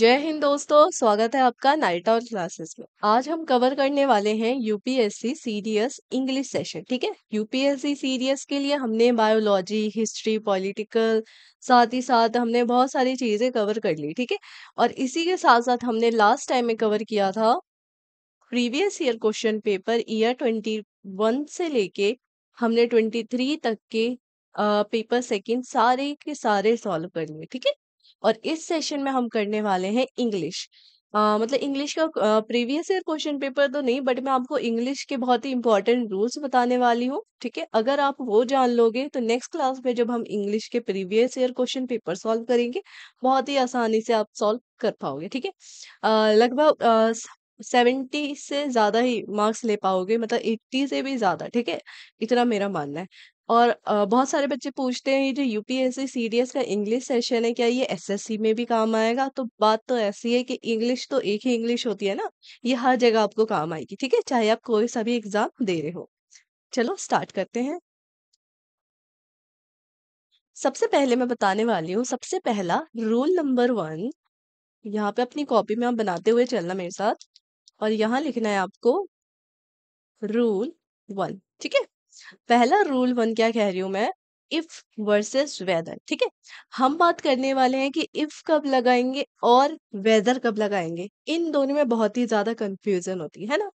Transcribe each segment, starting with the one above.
जय हिंद दोस्तों स्वागत है आपका नाइट आउट क्लासेस में आज हम कवर करने वाले हैं यूपीएससी सीरियस इंग्लिश सेशन ठीक है यूपीएससी सीरियस के लिए हमने बायोलॉजी हिस्ट्री पॉलिटिकल साथ ही साथ हमने बहुत सारी चीजें कवर कर ली ठीक है और इसी के साथ साथ हमने लास्ट टाइम में कवर किया था previous year question paper year twenty one से लेके हमने ट्वेंटी थ्री तक के पेपर सेकेंड सारे के सारे सॉल्व कर लिए ठीक है और इस सेशन में हम करने वाले हैं इंग्लिश Uh, मतलब इंग्लिश का प्रीवियस ईयर क्वेश्चन पेपर तो नहीं बट मैं आपको इंग्लिश के बहुत ही इंपॉर्टेंट रूल्स बताने वाली हूँ ठीक है अगर आप वो जान लोगे तो नेक्स्ट क्लास में जब हम इंग्लिश के previous year question paper solve करेंगे बहुत ही आसानी से आप सॉल्व कर पाओगे ठीक है लगभग सेवेंटी से ज़्यादा ही मार्क्स ले पाओगे मतलब एट्टी से भी ज़्यादा ठीक है इतना मेरा मानना है और बहुत सारे बच्चे पूछते हैं ये जो यूपीएससी सीडीएस का इंग्लिश सेशन है क्या ये एसएससी में भी काम आएगा? तो बात तो ऐसी है कि इंग्लिश तो एक ही इंग्लिश होती है ना, ये हर जगह आपको काम आएगी, ठीक है? चाहे आप कोई सा भी एग्ज़ाम दे रहे हो। चलो स्टार्ट करते हैं। सबसे पहले मैं बताने वाली हूँ, सबसे पहला रूल नंबर वन यहाँ पे अपनी कॉपी में आप बनाते हुए चलना मेरे साथ और यहाँ लिखना है आपको रूल वन ठीक है? पहला रूल वन क्या कह रही हूं मैं इफ वर्सेस वेदर ठीक है हम बात करने वाले हैं कि इफ कब लगाएंगे और वेदर कब लगाएंगे इन दोनों में बहुत ही ज्यादा कंफ्यूजन होती है ना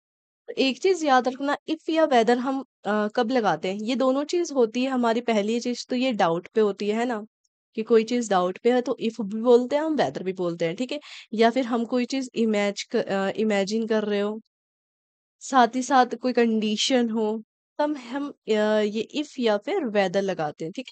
तो एक चीज याद रखना इफ या वेदर हम आ, कब लगाते हैं ये दोनों चीज होती है हमारी पहली चीज तो ये डाउट पे होती है ना कि कोई चीज डाउट पे है तो इफ भी बोलते हैं हम वेदर भी बोलते हैं ठीक है या फिर हम कोई चीज इमेज इमेजिन कर रहे हो साथ ही साथ कोई कंडीशन हो तब हम ये इफ या फिर वेदर लगाते हैं ठीक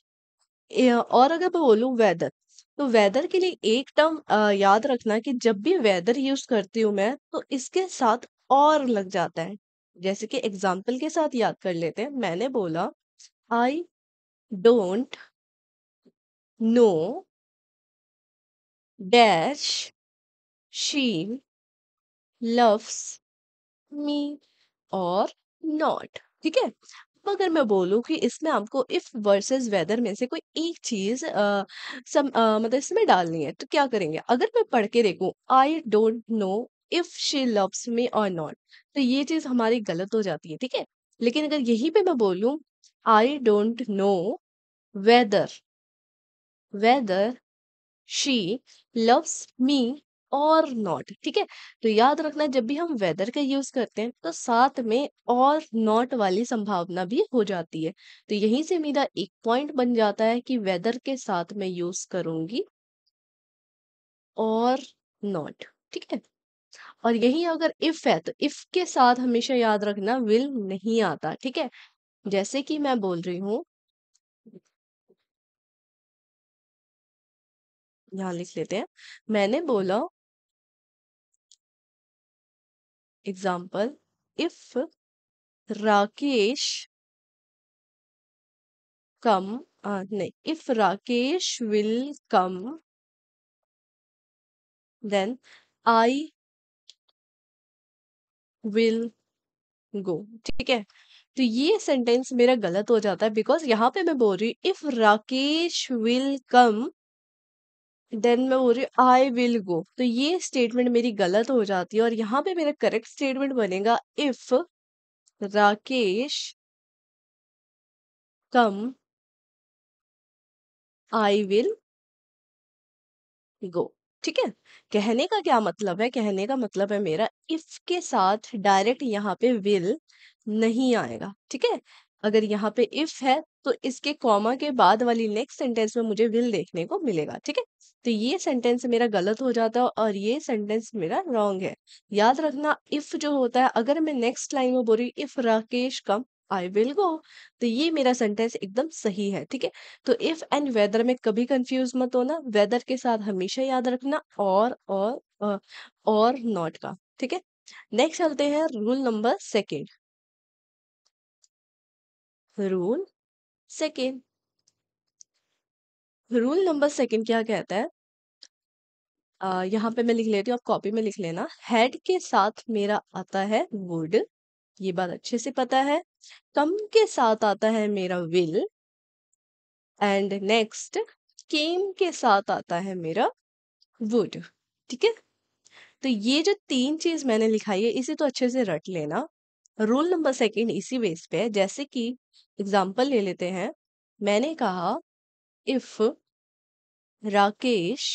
है और अगर मैं बोलू वेदर तो वेदर के लिए एक टर्म याद रखना कि जब भी वेदर यूज करती हूँ मैं तो इसके साथ और लग जाता है जैसे कि एग्जाम्पल के साथ याद कर लेते हैं मैंने बोला I don't know dash she loves me or not ठीक है अब अगर मैं बोलूँ कि इसमें आपको इफ वर्सेस वेदर में से कोई एक चीज सम मतलब इसमें डालनी है तो क्या करेंगे अगर मैं पढ़ के देखू I don't know if she loves me or not तो ये चीज हमारी गलत हो जाती है ठीक है लेकिन अगर यहीं पे मैं बोलूँ I don't know whether whether she loves me or not ठीक है तो याद रखना जब भी हम वेदर का यूज करते हैं तो साथ में और नॉट वाली संभावना भी हो जाती है तो यहीं से मेरा एक पॉइंट बन जाता है कि वेदर के साथ में यूज करूंगी और नॉट ठीक है और यही अगर इफ है तो इफ के साथ हमेशा याद रखना विल नहीं आता ठीक है जैसे कि मैं बोल रही हूं यहां लिख लेते हैं मैंने बोला Example, if Rakesh come, uh, no, if Rakesh will come, then I will go. ठीक है तो ये सेंटेंस मेरा गलत हो जाता है बिकॉज यहाँ पे मैं बोल रही हूँ if Rakesh will come then मैं बोल रही हूँ आई विल गो तो ये स्टेटमेंट मेरी गलत हो जाती है और यहाँ पे मेरा करेक्ट स्टेटमेंट बनेगा if Rakesh come I will go ठीक है कहने का क्या मतलब है कहने का मतलब है मेरा इफ के साथ डायरेक्ट यहाँ पे विल नहीं आएगा ठीक है अगर यहाँ पे इफ है तो इसके कॉमा के बाद वाली नेक्स्ट सेंटेंस में मुझे विल देखने को मिलेगा ठीक है तो ये सेंटेंस मेरा गलत हो जाता है और ये सेंटेंस मेरा रॉन्ग है याद रखना इफ जो होता है अगर मैं नेक्स्ट लाइन में बोल रही if Rakesh come I will go तो ये मेरा सेंटेंस एकदम सही है ठीक है तो इफ एंड वेदर में कभी कंफ्यूज मत होना वेदर के साथ हमेशा याद रखना और और और नॉट का ठीक है नेक्स्ट चलते हैं rule number second rule second rule number second क्या कहता है आ, यहाँ पे मैं लिख लेती हूँ आप कॉपी में लिख लेना हेड के साथ मेरा आता है वुड ये बात अच्छे से पता है कम के साथ आता है मेरा विल एंड नेक्स्ट केम के साथ आता है मेरा वुड ठीक है तो ये जो तीन चीज मैंने लिखाई है इसे तो अच्छे से रट लेना रूल नंबर सेकेंड इसी बेस पे है जैसे कि एग्जाम्पल ले लेते हैं मैंने कहा इफ राकेश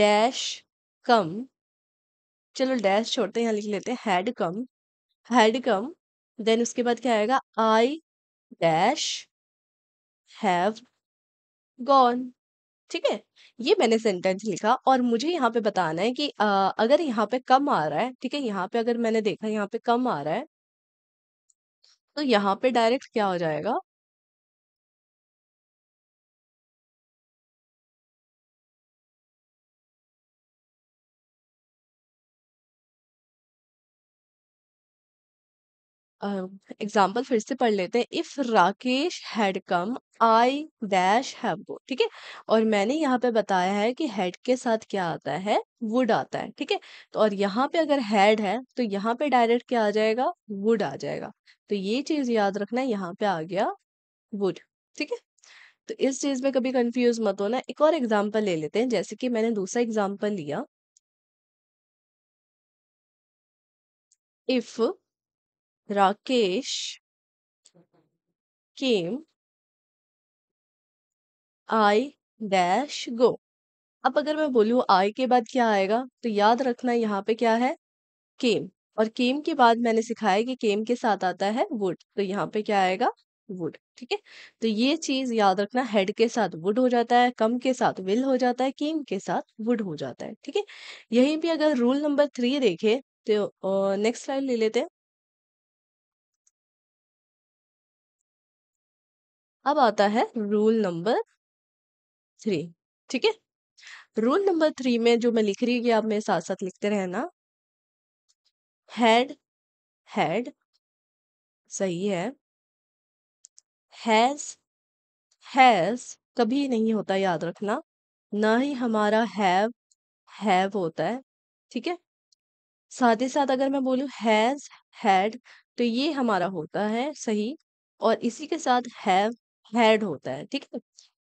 डैश कम चलो डैश छोड़ते हैं यहाँ लिख लेते हैं had come had come then उसके बाद क्या आएगा आई डैश हैव गॉन ठीक है ये मैंने सेंटेंस लिखा और मुझे यहाँ पे बताना है कि आ, अगर यहाँ पे कम आ रहा है ठीक है यहाँ पे अगर मैंने देखा यहाँ पे कम आ रहा है तो यहाँ पे डायरेक्ट क्या हो जाएगा एग्जाम्पल फिर से पढ़ लेते हैं if Rakesh had come I dash है ठीक है और मैंने यहाँ पे बताया है कि हेड के साथ क्या आता है वुड आता है ठीक है तो और यहाँ पे अगर हैड है तो यहाँ पे डायरेक्ट क्या आ जाएगा वुड आ जाएगा तो ये चीज याद रखना है यहाँ पे आ गया वुड ठीक है तो इस चीज में कभी कंफ्यूज मत होना एक और एग्जाम्पल ले लेते हैं जैसे कि मैंने दूसरा एग्जाम्पल लिया if Rakesh came. I dash go. अब अगर मैं बोलूँ आई के बाद क्या आएगा तो याद रखना यहाँ पे क्या है केम और केम के बाद मैंने सिखाया कि केम के साथ आता है वुड तो यहाँ पे क्या आएगा वुड ठीक है तो ये चीज याद रखना हेड के साथ वुड हो जाता है कम के साथ विल हो जाता है केम के साथ वुड हो जाता है ठीक है यहीं भी अगर रूल नंबर थ्री देखे तो नेक्स्ट लाइन ले लेते हैं अब आता है रूल नंबर थ्री ठीक है रूल नंबर थ्री में जो मैं लिख रही है आप मेरे साथ साथ लिखते रहना हैड हैड सही है हैज हैज कभी नहीं होता याद रखना ना ही हमारा हैव हैव होता है ठीक है साथ ही साथ अगर मैं बोलूँ हैज हैड तो ये हमारा होता है सही और इसी के साथ हैव हेड होता है ठीक है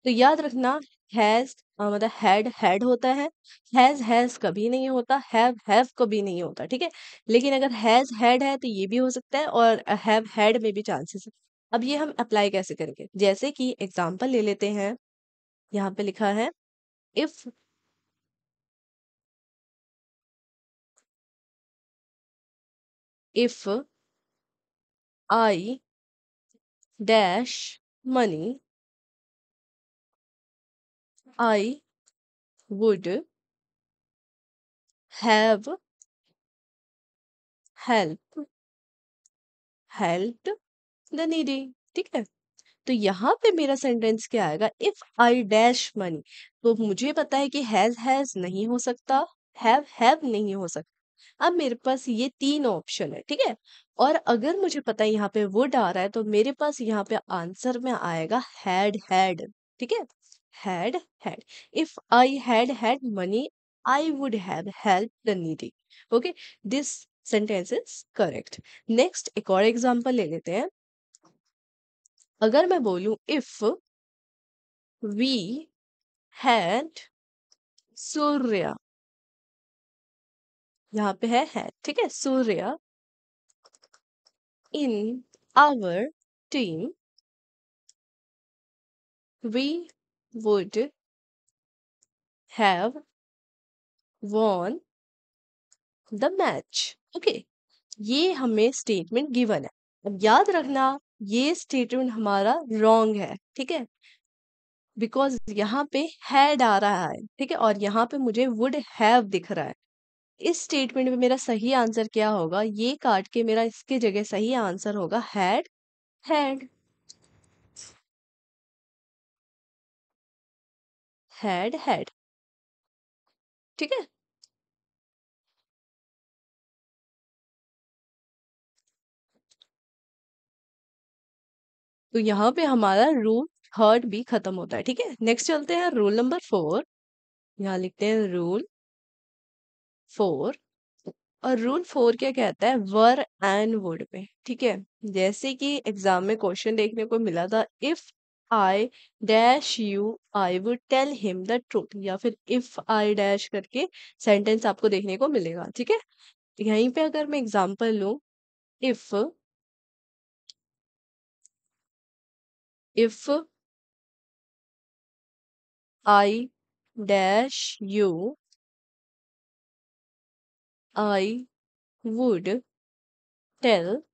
तो याद रखना हैज मतलब हैड हैड होता है हैज हैज कभी नहीं होता हैव हैव कभी नहीं होता ठीक है लेकिन अगर हैज हैड है तो ये भी हो सकता है और हैव हैड में भी चांसेस है अब ये हम अप्लाई कैसे करेंगे जैसे कि एग्जाम्पल ले लेते हैं यहाँ पे लिखा है if if I dash money, I would have help helped the needy ठीक है तो यहाँ पे मेरा सेंटेंस क्या आएगा इफ आई डैश मनी तो मुझे पता है कि हैज हैज नहीं हो सकता हैव हैव नहीं हो सकता अब मेरे पास ये तीन ऑप्शन है ठीक है और अगर मुझे पता है यहाँ पे वुड आ रहा है तो मेरे पास यहाँ पे आंसर में आएगा हैड हैड ठीक है had had if I had had money I would have help the needy okay this sentence is correct next एक और एग्जाम्पल ले लेते हैं अगर मैं बोलूं इफ वी हैड सूर्य यहाँ पे है है ठीक है Surya in our team, we would have won the match okay ये हमें स्टेटमेंट गिवन है अब याद रखना ये स्टेटमेंट हमारा रॉन्ग है ठीक है बिकॉज यहाँ पे हैड आ रहा है ठीक है और यहाँ पे मुझे वुड हैव दिख रहा है इस स्टेटमेंट में मेरा सही आंसर क्या होगा ये काट के मेरा इसके जगह सही आंसर होगा हैड हैड हैड हैड ठीक है तो यहाँ पे हमारा रूल थर्ड भी खत्म होता है ठीक है नेक्स्ट चलते हैं रूल नंबर फोर यहाँ लिखते हैं रूल फोर और रूल फोर क्या कहता है वर एंड वुड पे ठीक है जैसे कि एग्जाम में क्वेश्चन देखने को मिला था if I dash you I would tell him the truth या फिर इफ आई डैश करके सेंटेंस आपको देखने को मिलेगा ठीक है यहीं पे अगर मैं एग्जाम्पल लू if if I dash you I would tell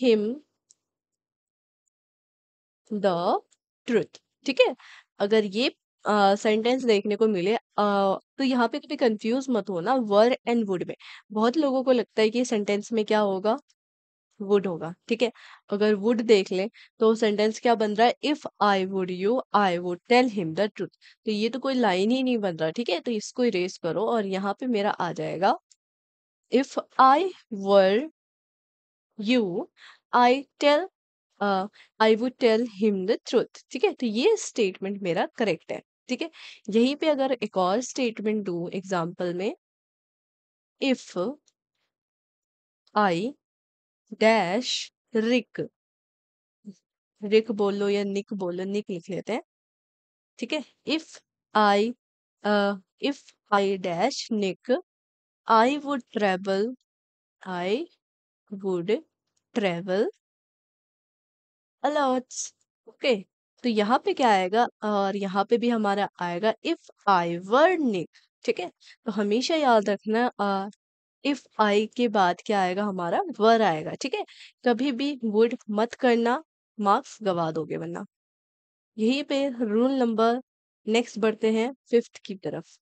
him the truth ठीक है अगर ये सेंटेंस देखने को मिले uh, तो यहाँ पे कभी कंफ्यूज मत होना वर एंड वुड में बहुत लोगों को लगता है कि सेंटेंस में क्या होगा वुड होगा ठीक है अगर वुड देख ले तो सेंटेंस क्या बन रहा है if I would you I would tell him the truth तो ये तो कोई लाइन ही नहीं बन रहा ठीक है तो इसको इरेज करो और यहाँ पे मेरा आ जाएगा if I were you I tell I would tell him the truth ठीक है तो ये स्टेटमेंट मेरा करेक्ट है ठीक है यहीं पे अगर एक और स्टेटमेंट दू एग्जाम्पल में इफ आई डैश रिक रिक बोलो या निक बोलो निक लिख लेते हैं ठीक है if I if I dash nick I would travel I would travel a lots okay तो यहाँ पे क्या आएगा और यहाँ पे भी हमारा आएगा इफ आई वर निक ठीक है तो हमेशा याद रखना इफ आई के बाद क्या आएगा हमारा वर आएगा ठीक है कभी भी वुड मत करना मार्क्स गवा दोगे वरना यही पे रूल नंबर नेक्स्ट बढ़ते हैं फिफ्थ की तरफ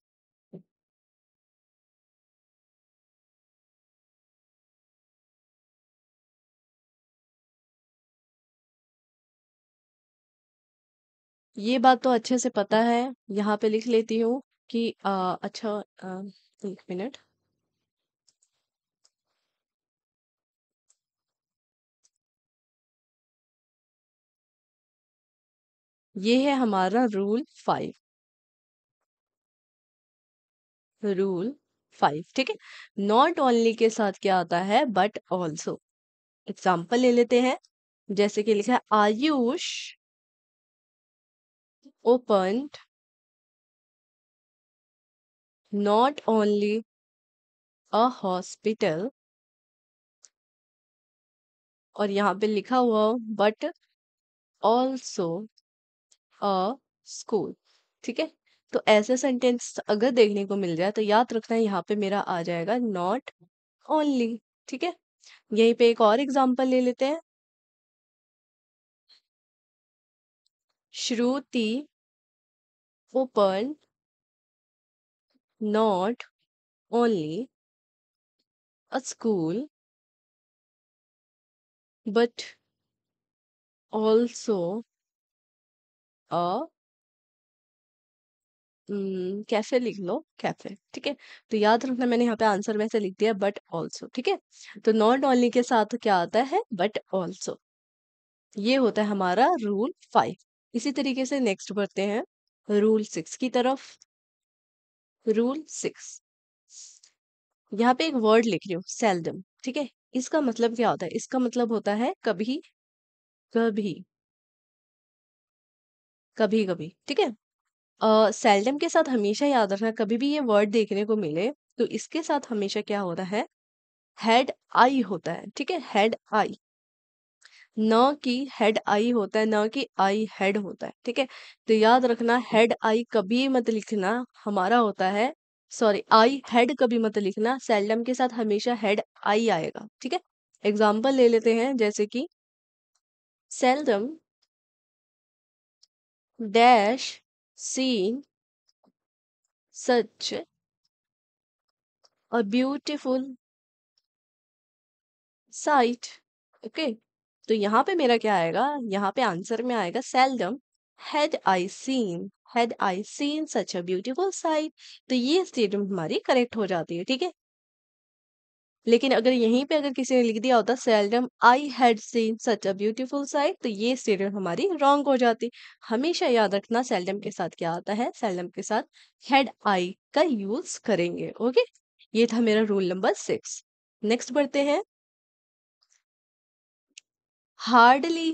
ये बात तो अच्छे से पता है यहाँ पे लिख लेती हूँ कि आ, अच्छा आ, एक मिनट ये है हमारा रूल फाइव रूल फाइव ठीक है नॉट ओनली के साथ क्या आता है बट ऑल्सो एग्जाम्पल ले लेते हैं जैसे कि लिखा है Ayush open not only a hospital और यहां पे लिखा हुआ बट ऑल्सो अ स्कूल ठीक है तो ऐसे सेंटेंस अगर देखने को मिल जाए तो याद रखना यहाँ पे मेरा आ जाएगा नॉट ओनली ठीक है यहीं पे एक और एग्जाम्पल ले लेते हैं Shruti open not only a school but also a cafe लिख लो कैफ़े, ठीक है? तो याद रखना मैंने यहाँ पे आंसर वैसे लिख दिया बट ऑल्सो ठीक है? तो नॉट ओनली के साथ क्या आता है बट ऑल्सो। ये होता है हमारा रूल फाइव इसी तरीके से नेक्स्ट बढ़ते हैं रूल सिक्स की तरफ। रूल सिक्स यहाँ पे एक वर्ड लिख रही हूँ सेल्डम ठीक है? इसका मतलब क्या होता है? इसका मतलब होता है कभी, कभी। कभी कभी ठीक है सेल्डम के साथ हमेशा याद रखना कभी भी ये वर्ड देखने को मिले तो इसके साथ हमेशा क्या होता है हेड आई होता है ठीक है हेड आई न की हेड आई होता है न कि आई हेड होता है ठीक है तो याद रखना हेड आई कभी मत लिखना हमारा होता है सॉरी आई हेड कभी मत लिखना सेल्डम के साथ हमेशा हेड आई आएगा ठीक है एग्जाम्पल ले लेते हैं जैसे कि seldom dash seen such a beautiful sight okay okay. तो यहाँ पे मेरा क्या आएगा यहाँ पे आंसर में आएगा seldom had I seen had I seen such a beautiful sight तो ये स्टेटमेंट हमारी करेक्ट हो जाती है ठीक है लेकिन अगर यहीं पे अगर किसी ने लिख दिया होता seldom I had seen such a beautiful sight तो ये स्टेटमेंट हमारी रॉन्ग हो जाती हमेशा याद रखना सेल्डम के साथ क्या आता है सेल्डम के साथ हेड आई का यूज करेंगे ओके ये था मेरा रूल नंबर सिक्स नेक्स्ट बढ़ते हैं हार्डली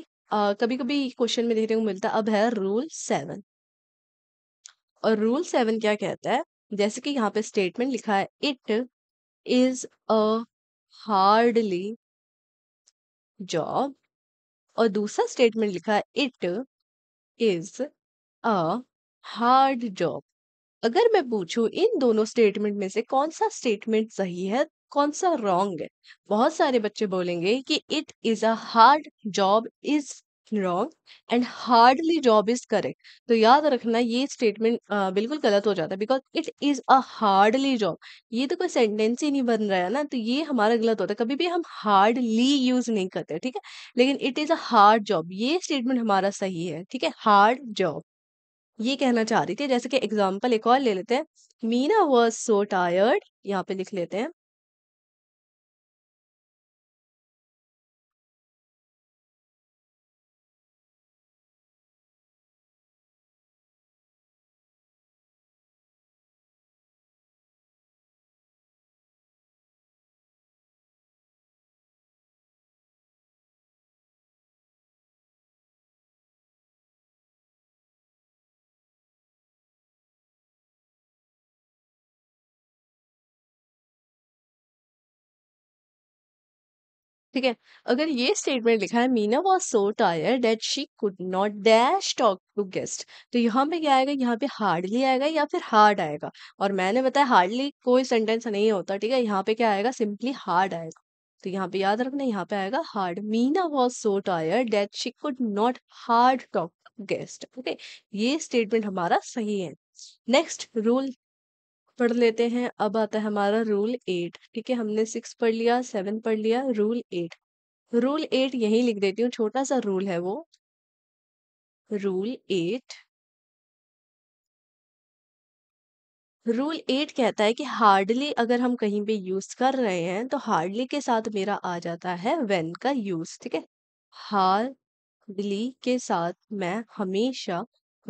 कभी कभी क्वेश्चन में देखने को मिलता अब है रूल सेवन और रूल सेवन क्या कहता है जैसे कि यहाँ पे स्टेटमेंट लिखा है it is a hardly job और दूसरा स्टेटमेंट लिखा it is a hard job अगर मैं पूछूं इन दोनों स्टेटमेंट में से कौन सा स्टेटमेंट सही है कौन सा रॉन्ग है बहुत सारे बच्चे बोलेंगे कि it is a hard job is wrong and hardly job is correct तो याद रखना ये स्टेटमेंट बिल्कुल गलत हो जाता है because it is a hardly job ये तो कोई सेंटेंस ही नहीं बन रहा है ना तो ये हमारा गलत होता है कभी भी हम हार्डली यूज नहीं करते ठीक है लेकिन it is a hard job ये स्टेटमेंट हमारा सही है ठीक है हार्ड जॉब ये कहना चाह रही थी जैसे कि एग्जाम्पल एक और ले लेते हैं मीना वॉज सो टायर्ड यहाँ पे लिख लेते हैं ठीक है अगर ये स्टेटमेंट लिखा है Meena was so tired that she could not dash talk to guest तो यहाँ पे क्या आएगा यहाँ पे हार्डली आएगा या फिर हार्ड आएगा और मैंने बताया हार्डली कोई सेंटेंस नहीं होता ठीक है यहाँ पे क्या आएगा सिंपली हार्ड आएगा तो यहाँ पे याद रखना यहाँ पे आएगा hard Meena was so tired that she could not hard talk guest okay ये स्टेटमेंट हमारा सही है नेक्स्ट रूल पढ़ लेते हैं अब आता है हमारा रूल एट ठीक है हमने सिक्स पढ़ लिया सेवन पढ़ लिया रूल एट रूल एट यही लिख देती हूँ छोटा सा रूल है वो रूल एट रूल एट कहता है कि हार्डली अगर हम कहीं पे यूज कर रहे हैं तो हार्डली के साथ मेरा आ जाता है वेन का यूज ठीक है हार्डली के साथ मैं हमेशा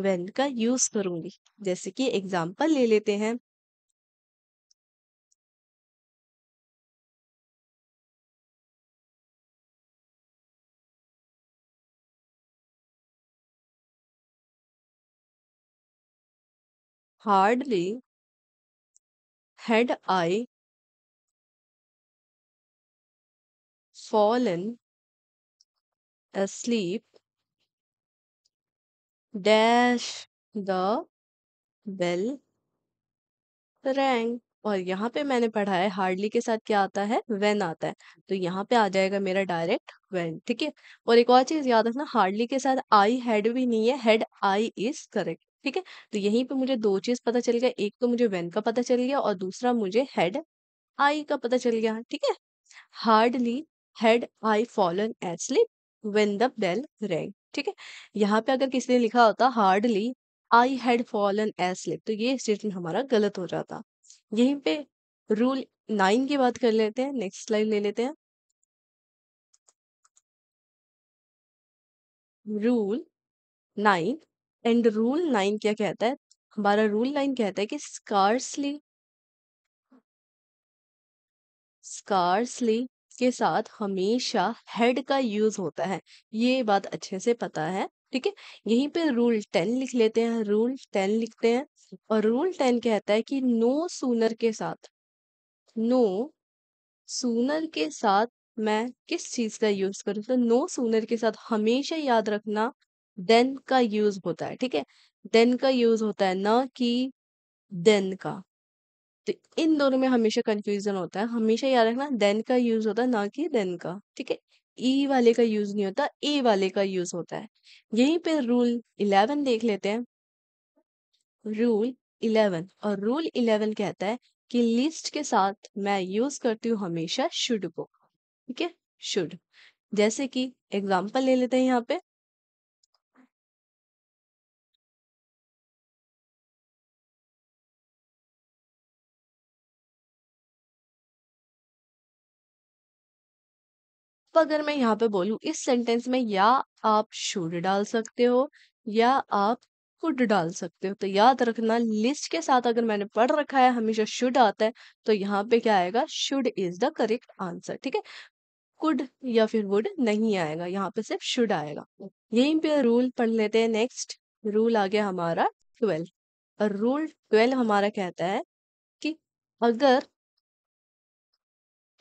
वेन का यूज करूंगी जैसे कि एग्जाम्पल ले लेते हैं Hardly had I fallen asleep dash the bell rang और यहाँ पे मैंने पढ़ा है हार्डली के साथ क्या आता है वेन आता है तो यहाँ पे आ जाएगा मेरा डायरेक्ट वेन ठीक है और एक और चीज याद रखना हार्डली के साथ आई हैड भी नहीं है हेड आई इज करेक्ट ठीक है तो यहीं पे मुझे दो चीज पता चल गया एक तो मुझे वेन का पता चल गया और दूसरा मुझे हेड आई का पता चल गया ठीक है hardly had I fallen asleep when the bell rang ठीक है यहाँ पे अगर किसी ने लिखा होता hardly I had fallen asleep तो ये स्टेटमेंट हमारा गलत हो जाता यहीं पे रूल नाइन की बात कर लेते हैं नेक्स्ट स्लाइड ले लेते हैं rule nine and rule nine क्या कहता है हमारा रूल नाइन कहता है कि स्कार्सली स्कार्सली के साथ हमेशा हेड का यूज होता है ये बात अच्छे से पता है ठीक है यहीं पे रूल टेन लिख लेते हैं रूल टेन लिखते हैं और रूल टेन कहता है कि नो सूनर के साथ नो सूनर के साथ मैं किस चीज का यूज करूँ तो नो सूनर के साथ हमेशा याद रखना देन का यूज होता है ठीक है देन का यूज होता है ना कि देन का तो इन दोनों में हमेशा कंफ्यूजन होता है हमेशा याद रखना देन का यूज होता है ना कि देन का ठीक है ई वाले का यूज नहीं होता ए वाले का यूज होता है यहीं पे रूल इलेवन देख लेते हैं रूल इलेवन और रूल इलेवन कहता है कि लिस्ट के साथ मैं यूज करती हूँ हमेशा शुड को ठीक है शुड जैसे कि एग्जाम्पल ले लेते हैं यहाँ पे अगर मैं यहाँ पे बोलूँ इस सेंटेंस में या आप शुड डाल सकते हो या आप कुड डाल सकते हो तो याद रखना लिस्ट के साथ अगर मैंने पढ़ रखा है हमेशा शुड आता है तो यहाँ पे क्या आएगा should is the correct answer ठीक है कुड या फिर वुड नहीं आएगा यहाँ पे सिर्फ शुड आएगा यहीं पे रूल पढ़ लेते हैं नेक्स्ट रूल आ गया हमारा ट्वेल्व और रूल ट्वेल्व हमारा कहता है कि अगर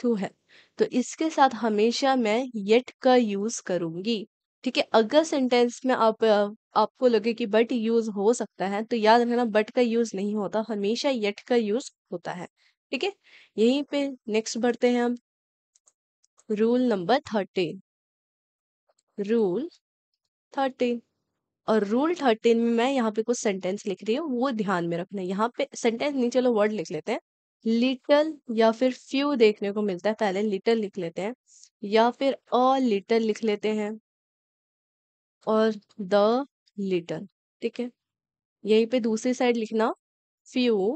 टू है तो इसके साथ हमेशा मैं येट का यूज़ करूंगी ठीक है, अगर सेंटेंस में आप आपको लगे कि बट यूज़ हो सकता है, तो याद रखना बट का यूज़ नहीं होता, हमेशा येट का यूज़ होता है। ठीक है? यहीं पे नेक्स्ट बढ़ते हैं हम। Rule number thirteen rule thirteen और रूल थर्टीन में मैं यहाँ पे कुछ सेंटेंस लिख रही हूँ, वो ध्यान में रखना। यहाँ पे सेंटेंस नहीं चलो वर्ड लिख लेते हैं। लिटल या फिर फ्यू देखने को मिलता है पहले लिटल लिख लेते हैं या फिर अ लिटल लिख लेते हैं और द लिटल ठीक है यहीं पे दूसरी साइड लिखना few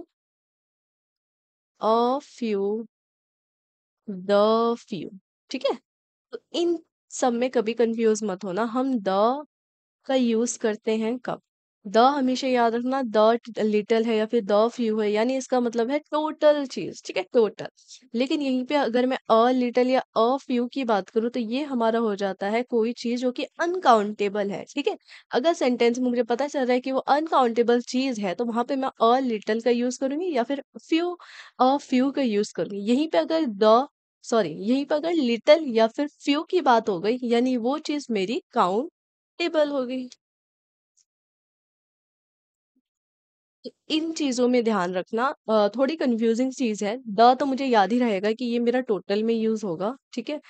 a few the few ठीक है तो इन सब में कभी कंफ्यूज मत होना हम द का यूज करते हैं कब द हमेशा याद रखना द लिटल है या फिर द फ्यू है यानी इसका मतलब है टोटल चीज ठीक है टोटल लेकिन यहीं पे अगर मैं अ लिटल या अ फ्यू की बात करूँ तो ये हमारा हो जाता है कोई चीज जो कि अनकाउंटेबल है ठीक है अगर सेंटेंस में मुझे पता चल रहा है कि वो अनकाउंटेबल चीज है तो वहां पे मैं अ लिटल का यूज करूंगी या फिर फ्यू अ फ्यू का यूज करूंगी यहीं पर अगर द सॉरी यहीं पर अगर लिटल या फिर फ्यू की बात हो गई यानी वो चीज मेरी काउंटेबल हो गई इन चीज़ों में ध्यान रखना थोड़ी कन्फ्यूज़िंग चीज़ है। द तो मुझे याद ही रहेगा कि ये मेरा टोटल में यूज़ होगा, ठीक है?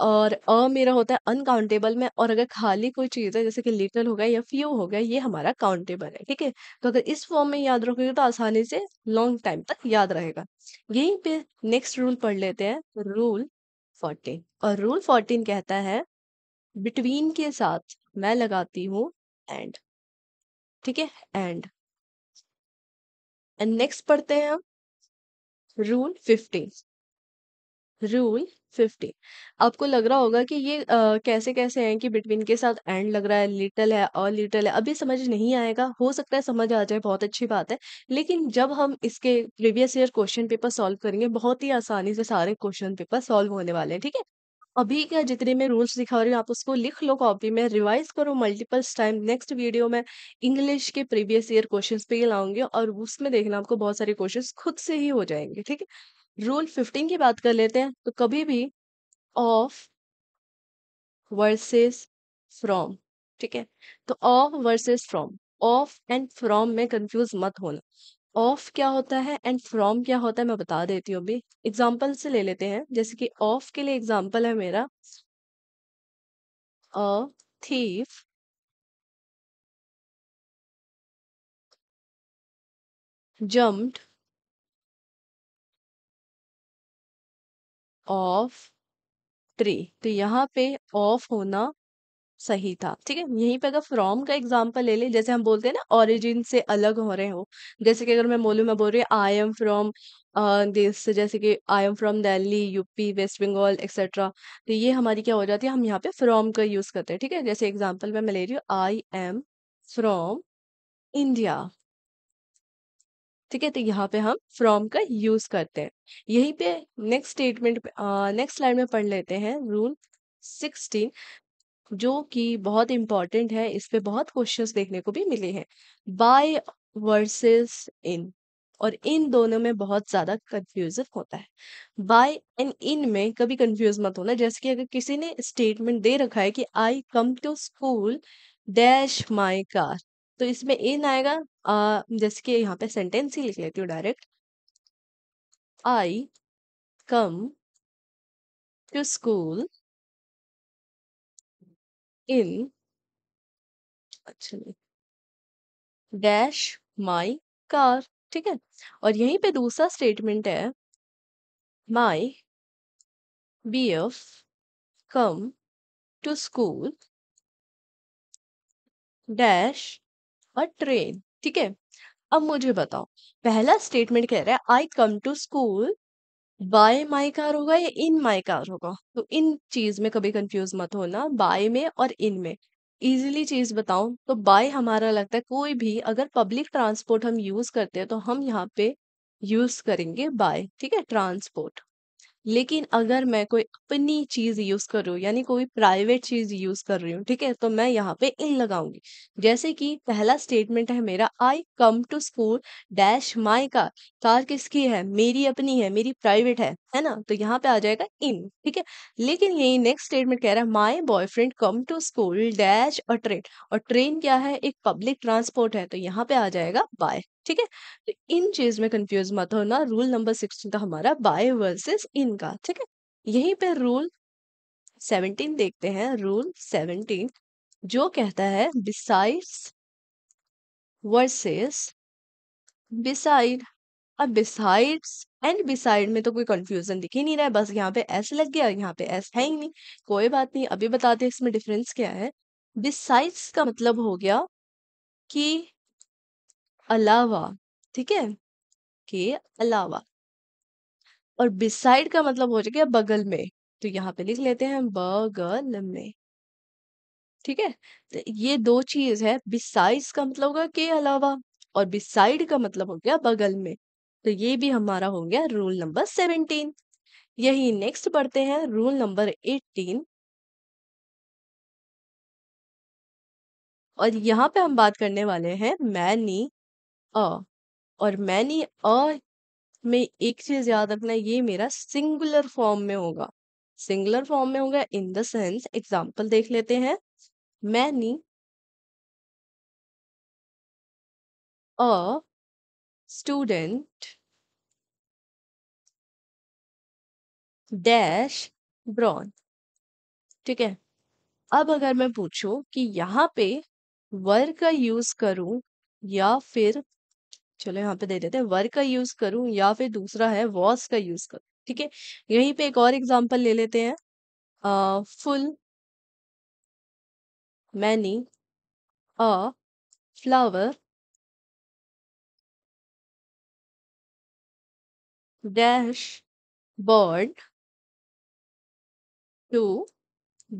और अ मेरा होता है अनकाउंटेबल में और अगर खाली कोई चीज़ है जैसे कि लिटल हो गया या फ्यू हो गया ये हमारा काउंटेबल है, ठीक है? तो अगर इस फॉर्म में याद रखोगे तो आसानी से लॉन्ग टाइम तक याद रहेगा। यहीं पे नेक्स्ट रूल पढ़ लेते हैं रूल फोर्टीन और रूल फोर्टीन कहता है बिटवीन के साथ मैं लगाती हूँ एंड ठीक है? एंड एंड नेक्स्ट पढ़ते हैं हम रूल फिफ्टीन रूल फिफ्टीन आपको लग रहा होगा कि ये आ, कैसे कैसे हैं कि बिटवीन के साथ एंड लग रहा है लिटल है और लिटल है अभी समझ नहीं आएगा हो सकता है समझ आ जाए बहुत अच्छी बात है लेकिन जब हम इसके previous year question paper solve करेंगे बहुत ही आसानी से सारे क्वेश्चन पेपर सॉल्व होने वाले हैं ठीक है अभी क्या जितने में रूल्स दिखा रही हूँ आप उसको लिख लो कॉपी में रिवाइज करो मल्टीपल्स टाइम नेक्स्ट वीडियो में इंग्लिश के प्रीवियस ईयर क्वेश्चंस पे ही लाऊंगी और उसमें देखना आपको बहुत सारे क्वेश्चंस खुद से ही हो जाएंगे ठीक है रूल फिफ्टीन की बात कर लेते हैं तो कभी भी ऑफ वर्सेस फ्रॉम ठीक है तो off versus from off and from में कंफ्यूज मत होना ऑफ क्या होता है एंड फ्रॉम क्या होता है मैं बता देती हूँ अभी एग्जाम्पल से ले लेते हैं जैसे कि ऑफ के लिए एग्जाम्पल है मेरा a thief jumped off tree तो यहाँ पे ऑफ होना सही था, ठीक है? यहीं पे अगर फ्रॉम का एग्ज़ाम्पल ले लें, जैसे हम बोलते हैं ना ऑरिजिन से अलग हो रहे हो, जैसे कि अगर मैं बोलूँ मैं बोल रही हूँ आई एम फ्रॉम दिस जैसे कि I am from Delhi, UP, West Bengal etcetera. तो ये हमारी क्या हो जाती है, हम यहाँ पे फ्रॉम का यूज़ करते हैं, ठीक है? जैसे एग्ज़ाम्पल में मैं ले रही हूँ आई एम फ्रॉम इंडिया। ठीक है? तो यहाँ पे हम फ्रॉम का यूज़ करते हैं। यहीं पे नेक्स्ट स्टेटमेंट नेक्स्ट लाइन में पढ़ लेते हैं रूल सिक्सटीन जो कि बहुत इंपॉर्टेंट है इस पे बहुत क्वेश्चंस देखने को भी मिले हैं बाय वर्सेस इन और इन दोनों में बहुत ज्यादा कंफ्यूजन होता है बाय एंड इन में कभी कंफ्यूज मत होना जैसे कि अगर किसी ने स्टेटमेंट दे रखा है कि I come to school dash my car तो इसमें इन आएगा आ, जैसे कि यहाँ पे सेंटेंस ही लिख लेती हूँ direct I come to school in actually dash my car ठीक है और यहीं पे दूसरा स्टेटमेंट है my B F come to school dash और ट्रेन ठीक है अब मुझे बताओ पहला स्टेटमेंट कह रहा है I come to school by my car होगा या इन माई कार होगा तो इन चीज में कभी कंफ्यूज मत होना बाय में और इन में इजीली चीज बताऊं तो बाय हमारा लगता है कोई भी अगर पब्लिक ट्रांसपोर्ट हम यूज करते हैं तो हम यहाँ पे यूज करेंगे बाय ठीक है ट्रांसपोर्ट लेकिन अगर मैं कोई अपनी चीज यूज कर रही हूँ यानी कोई प्राइवेट चीज यूज कर रही हूँ ठीक है तो मैं यहाँ पे इन लगाऊंगी जैसे कि पहला स्टेटमेंट है मेरा I come to school dash my car car किसकी है मेरी अपनी है मेरी प्राइवेट है है ना तो यहाँ पे आ जाएगा इन ठीक है लेकिन यही नेक्स्ट स्टेटमेंट कह रहा है my boyfriend come to school dash a train और ट्रेन क्या है एक पब्लिक ट्रांसपोर्ट है तो यहाँ पे आ जाएगा बाय ठीक है तो इन चीज में कंफ्यूज मत होना रूल नंबर सिक्सटीन था हमारा बाय वर्सेस इन का ठीक है यहीं पर रूल सेवनटीन देखते हैं रूल सेवनटीन जो कहता है बिसाइड्स वर्सेस बिसाइड अब बिसाइड्स एंड बिसाइड में तो कोई कंफ्यूजन दिख ही नहीं रहा है बस यहाँ पे एस लग गया यहाँ पे एस है ही नहीं कोई बात नहीं अभी बताते हैं इसमें डिफरेंस क्या है बिसाइड्स का मतलब हो गया कि अलावा ठीक है के अलावा और बिसाइड का मतलब हो जाएगा बगल में तो यहाँ पे लिख लेते हैं बगल में ठीक है तो ये दो चीज है बिसाइड का मतलब होगा के अलावा और बिसाइड का मतलब हो गया बगल में तो ये भी हमारा हो गया रूल नंबर सेवनटीन यही नेक्स्ट पढ़ते हैं रूल नंबर एटीन और यहाँ पे हम बात करने वाले हैं मैनी अ और मैनी अ में एक चीज याद रखना ये मेरा सिंगुलर फॉर्म में होगा सिंगुलर फॉर्म में होगा इन द सेंस एग्जाम्पल देख लेते हैं many a student dash drawn ठीक है अब अगर मैं पूछूं कि यहाँ पे वर का यूज करूं या फिर चलो यहाँ पे दे देते हैं वर्क का यूज करूं या फिर दूसरा है वॉस का यूज करूं ठीक है यहीं पे एक और एग्जाम्पल ले लेते हैं full many a flower dash bird to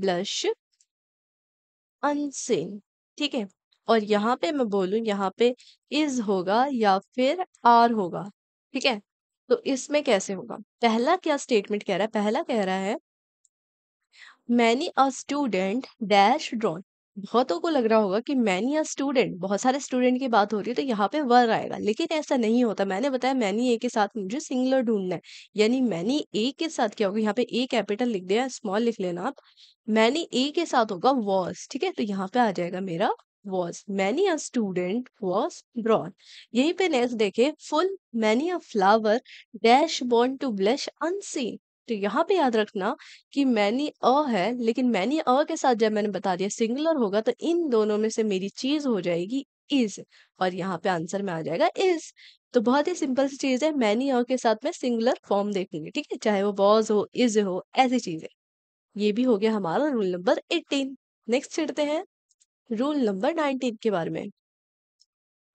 blush unseen ठीक है और यहाँ पे मैं बोलूँ यहाँ पे इज होगा या फिर आर होगा ठीक है तो इसमें कैसे होगा पहला क्या स्टेटमेंट कह रहा है पहला कह रहा है many a student dash drawn बहुतों को लग रहा होगा कि मैनी अ स्टूडेंट बहुत सारे स्टूडेंट की बात हो रही है तो यहाँ पे वर आएगा लेकिन ऐसा नहीं होता मैंने बताया मैनी ए के साथ मुझे सिंगलर ढूंढना है यानी मैनी ए के साथ क्या होगा यहाँ पे ए कैपिटल लिख दिया स्मॉल लिख लेना आप मैनी ए के साथ होगा वॉस ठीक है तो यहाँ पे आ जाएगा मेरा was many a student was drawn yahi पे नेक्स्ट देखे full many a flower dash born to blush unseen तो यहाँ पे याद रखना कि मैनी अ है लेकिन मैनी अ के साथ जब मैंने बता दिया सिंगुलर होगा तो इन दोनों में से मेरी चीज हो जाएगी इज और यहाँ पे आंसर में आ जाएगा इज तो बहुत ही सिंपल सी चीज है मैनी अ के साथ मैं सिंगुलर फॉर्म देखूंगी ठीक है चाहे वो बॉज हो इज हो ऐसी चीजें ये भी हो गया हमारा रूल नंबर एटीन नेक्स्ट छिड़ते हैं रूल नंबर नाइनटीन के बारे में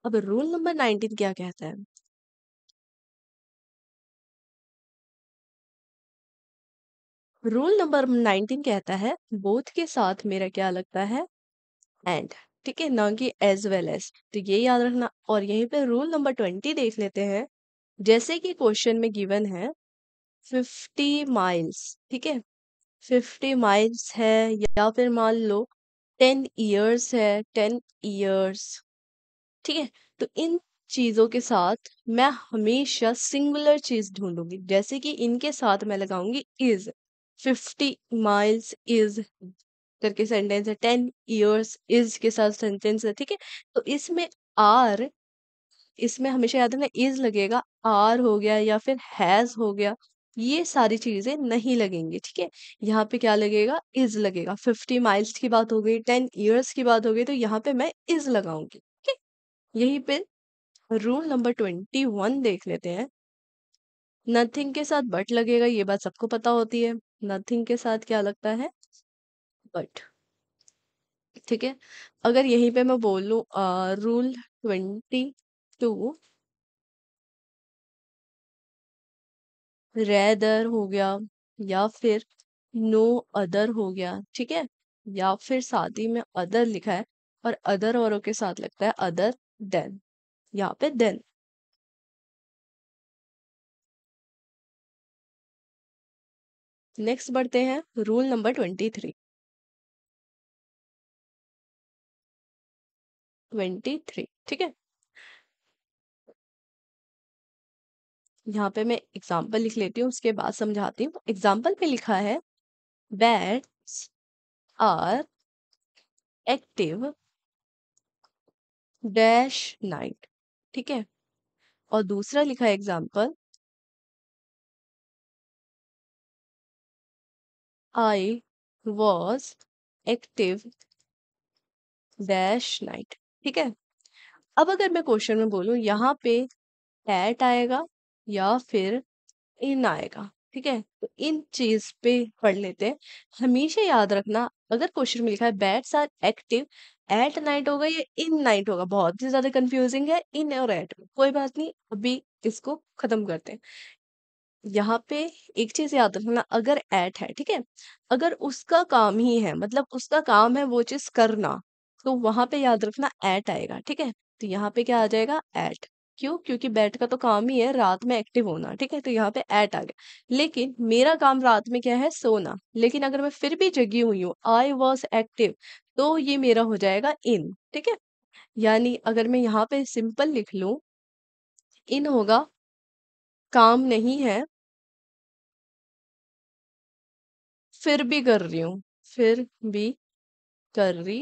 अब रूल नंबर नाइनटीन क्या कहता है रूल नंबर नाइनटीन कहता है बोथ के साथ मेरा क्या लगता है एंड ठीक है ना कि एज वेल एज तो ये याद रखना और यहीं पे रूल नंबर ट्वेंटी देख लेते हैं जैसे कि क्वेश्चन में गिवन है फिफ्टी माइल्स ठीक है फिफ्टी माइल्स है या फिर मान लो टेन ईयर्स है टेन ईयर्स ठीक है तो इन चीज़ों के साथ मैं हमेशा सिंगुलर चीज़ ढूंढूंगी जैसे कि इनके साथ मैं लगाऊंगी इज फिफ्टी माइल्स इज करके सेंटेंस है टेन ईयर्स इज के साथ सेंटेंस है ठीक है तो इसमें आर इसमें हमेशा याद रखना इज लगेगा आर हो गया या फिर हैज हो गया ये सारी चीजें नहीं लगेंगी ठीक है यहाँ पे क्या लगेगा इज लगेगा फिफ्टी माइल्स की बात हो गई टेन ईयर्स की बात हो गई तो यहाँ पे मैं इज लगाऊंगी ठीक है यहीं पे रूल नंबर ट्वेंटी वन देख लेते हैं नथिंग के साथ बट लगेगा ये बात सबको पता होती है नथिंग के साथ क्या लगता है बट ठीक है अगर यहीं पे मैं बोलूं रूल ट्वेंटी टू रेदर हो गया या फिर नो अदर हो गया ठीक है या फिर शादी में अदर लिखा है और अदर औरों के साथ लगता है अदर देन यहाँ पे देन नेक्स्ट बढ़ते हैं rule number twenty three twenty three ठीक है यहाँ पे मैं एग्जाम्पल लिख लेती हूँ उसके बाद समझाती हूँ एग्जाम्पल पे लिखा है bats are active dash night ठीक है और दूसरा लिखा है example I was active dash night ठीक है अब अगर मैं क्वेश्चन में बोलूं यहाँ पे एट आएगा या फिर इन आएगा ठीक है तो इन चीज पे पढ़ लेते हैं हमेशा याद रखना अगर क्वेश्चन में लिखा है bats are active at night होगा या इन नाइट होगा बहुत ही ज्यादा कंफ्यूजिंग है इन और एट कोई बात नहीं अभी इसको खत्म करते हैं यहाँ पे एक चीज याद रखना अगर एट है ठीक है अगर उसका काम ही है मतलब उसका काम है वो चीज करना तो वहां पे याद रखना एट आएगा ठीक है तो यहाँ पे क्या आ जाएगा एट क्यों क्योंकि बैट का तो काम ही है रात में एक्टिव होना ठीक है तो यहाँ पे एट आ गया लेकिन मेरा काम रात में क्या है सोना लेकिन अगर मैं फिर भी जगी हुई हूँ आई वॉज एक्टिव तो ये मेरा हो जाएगा इन ठीक है यानी अगर मैं यहाँ पे सिंपल लिख लू इन होगा काम नहीं है फिर भी कर रही हूं फिर भी कर रही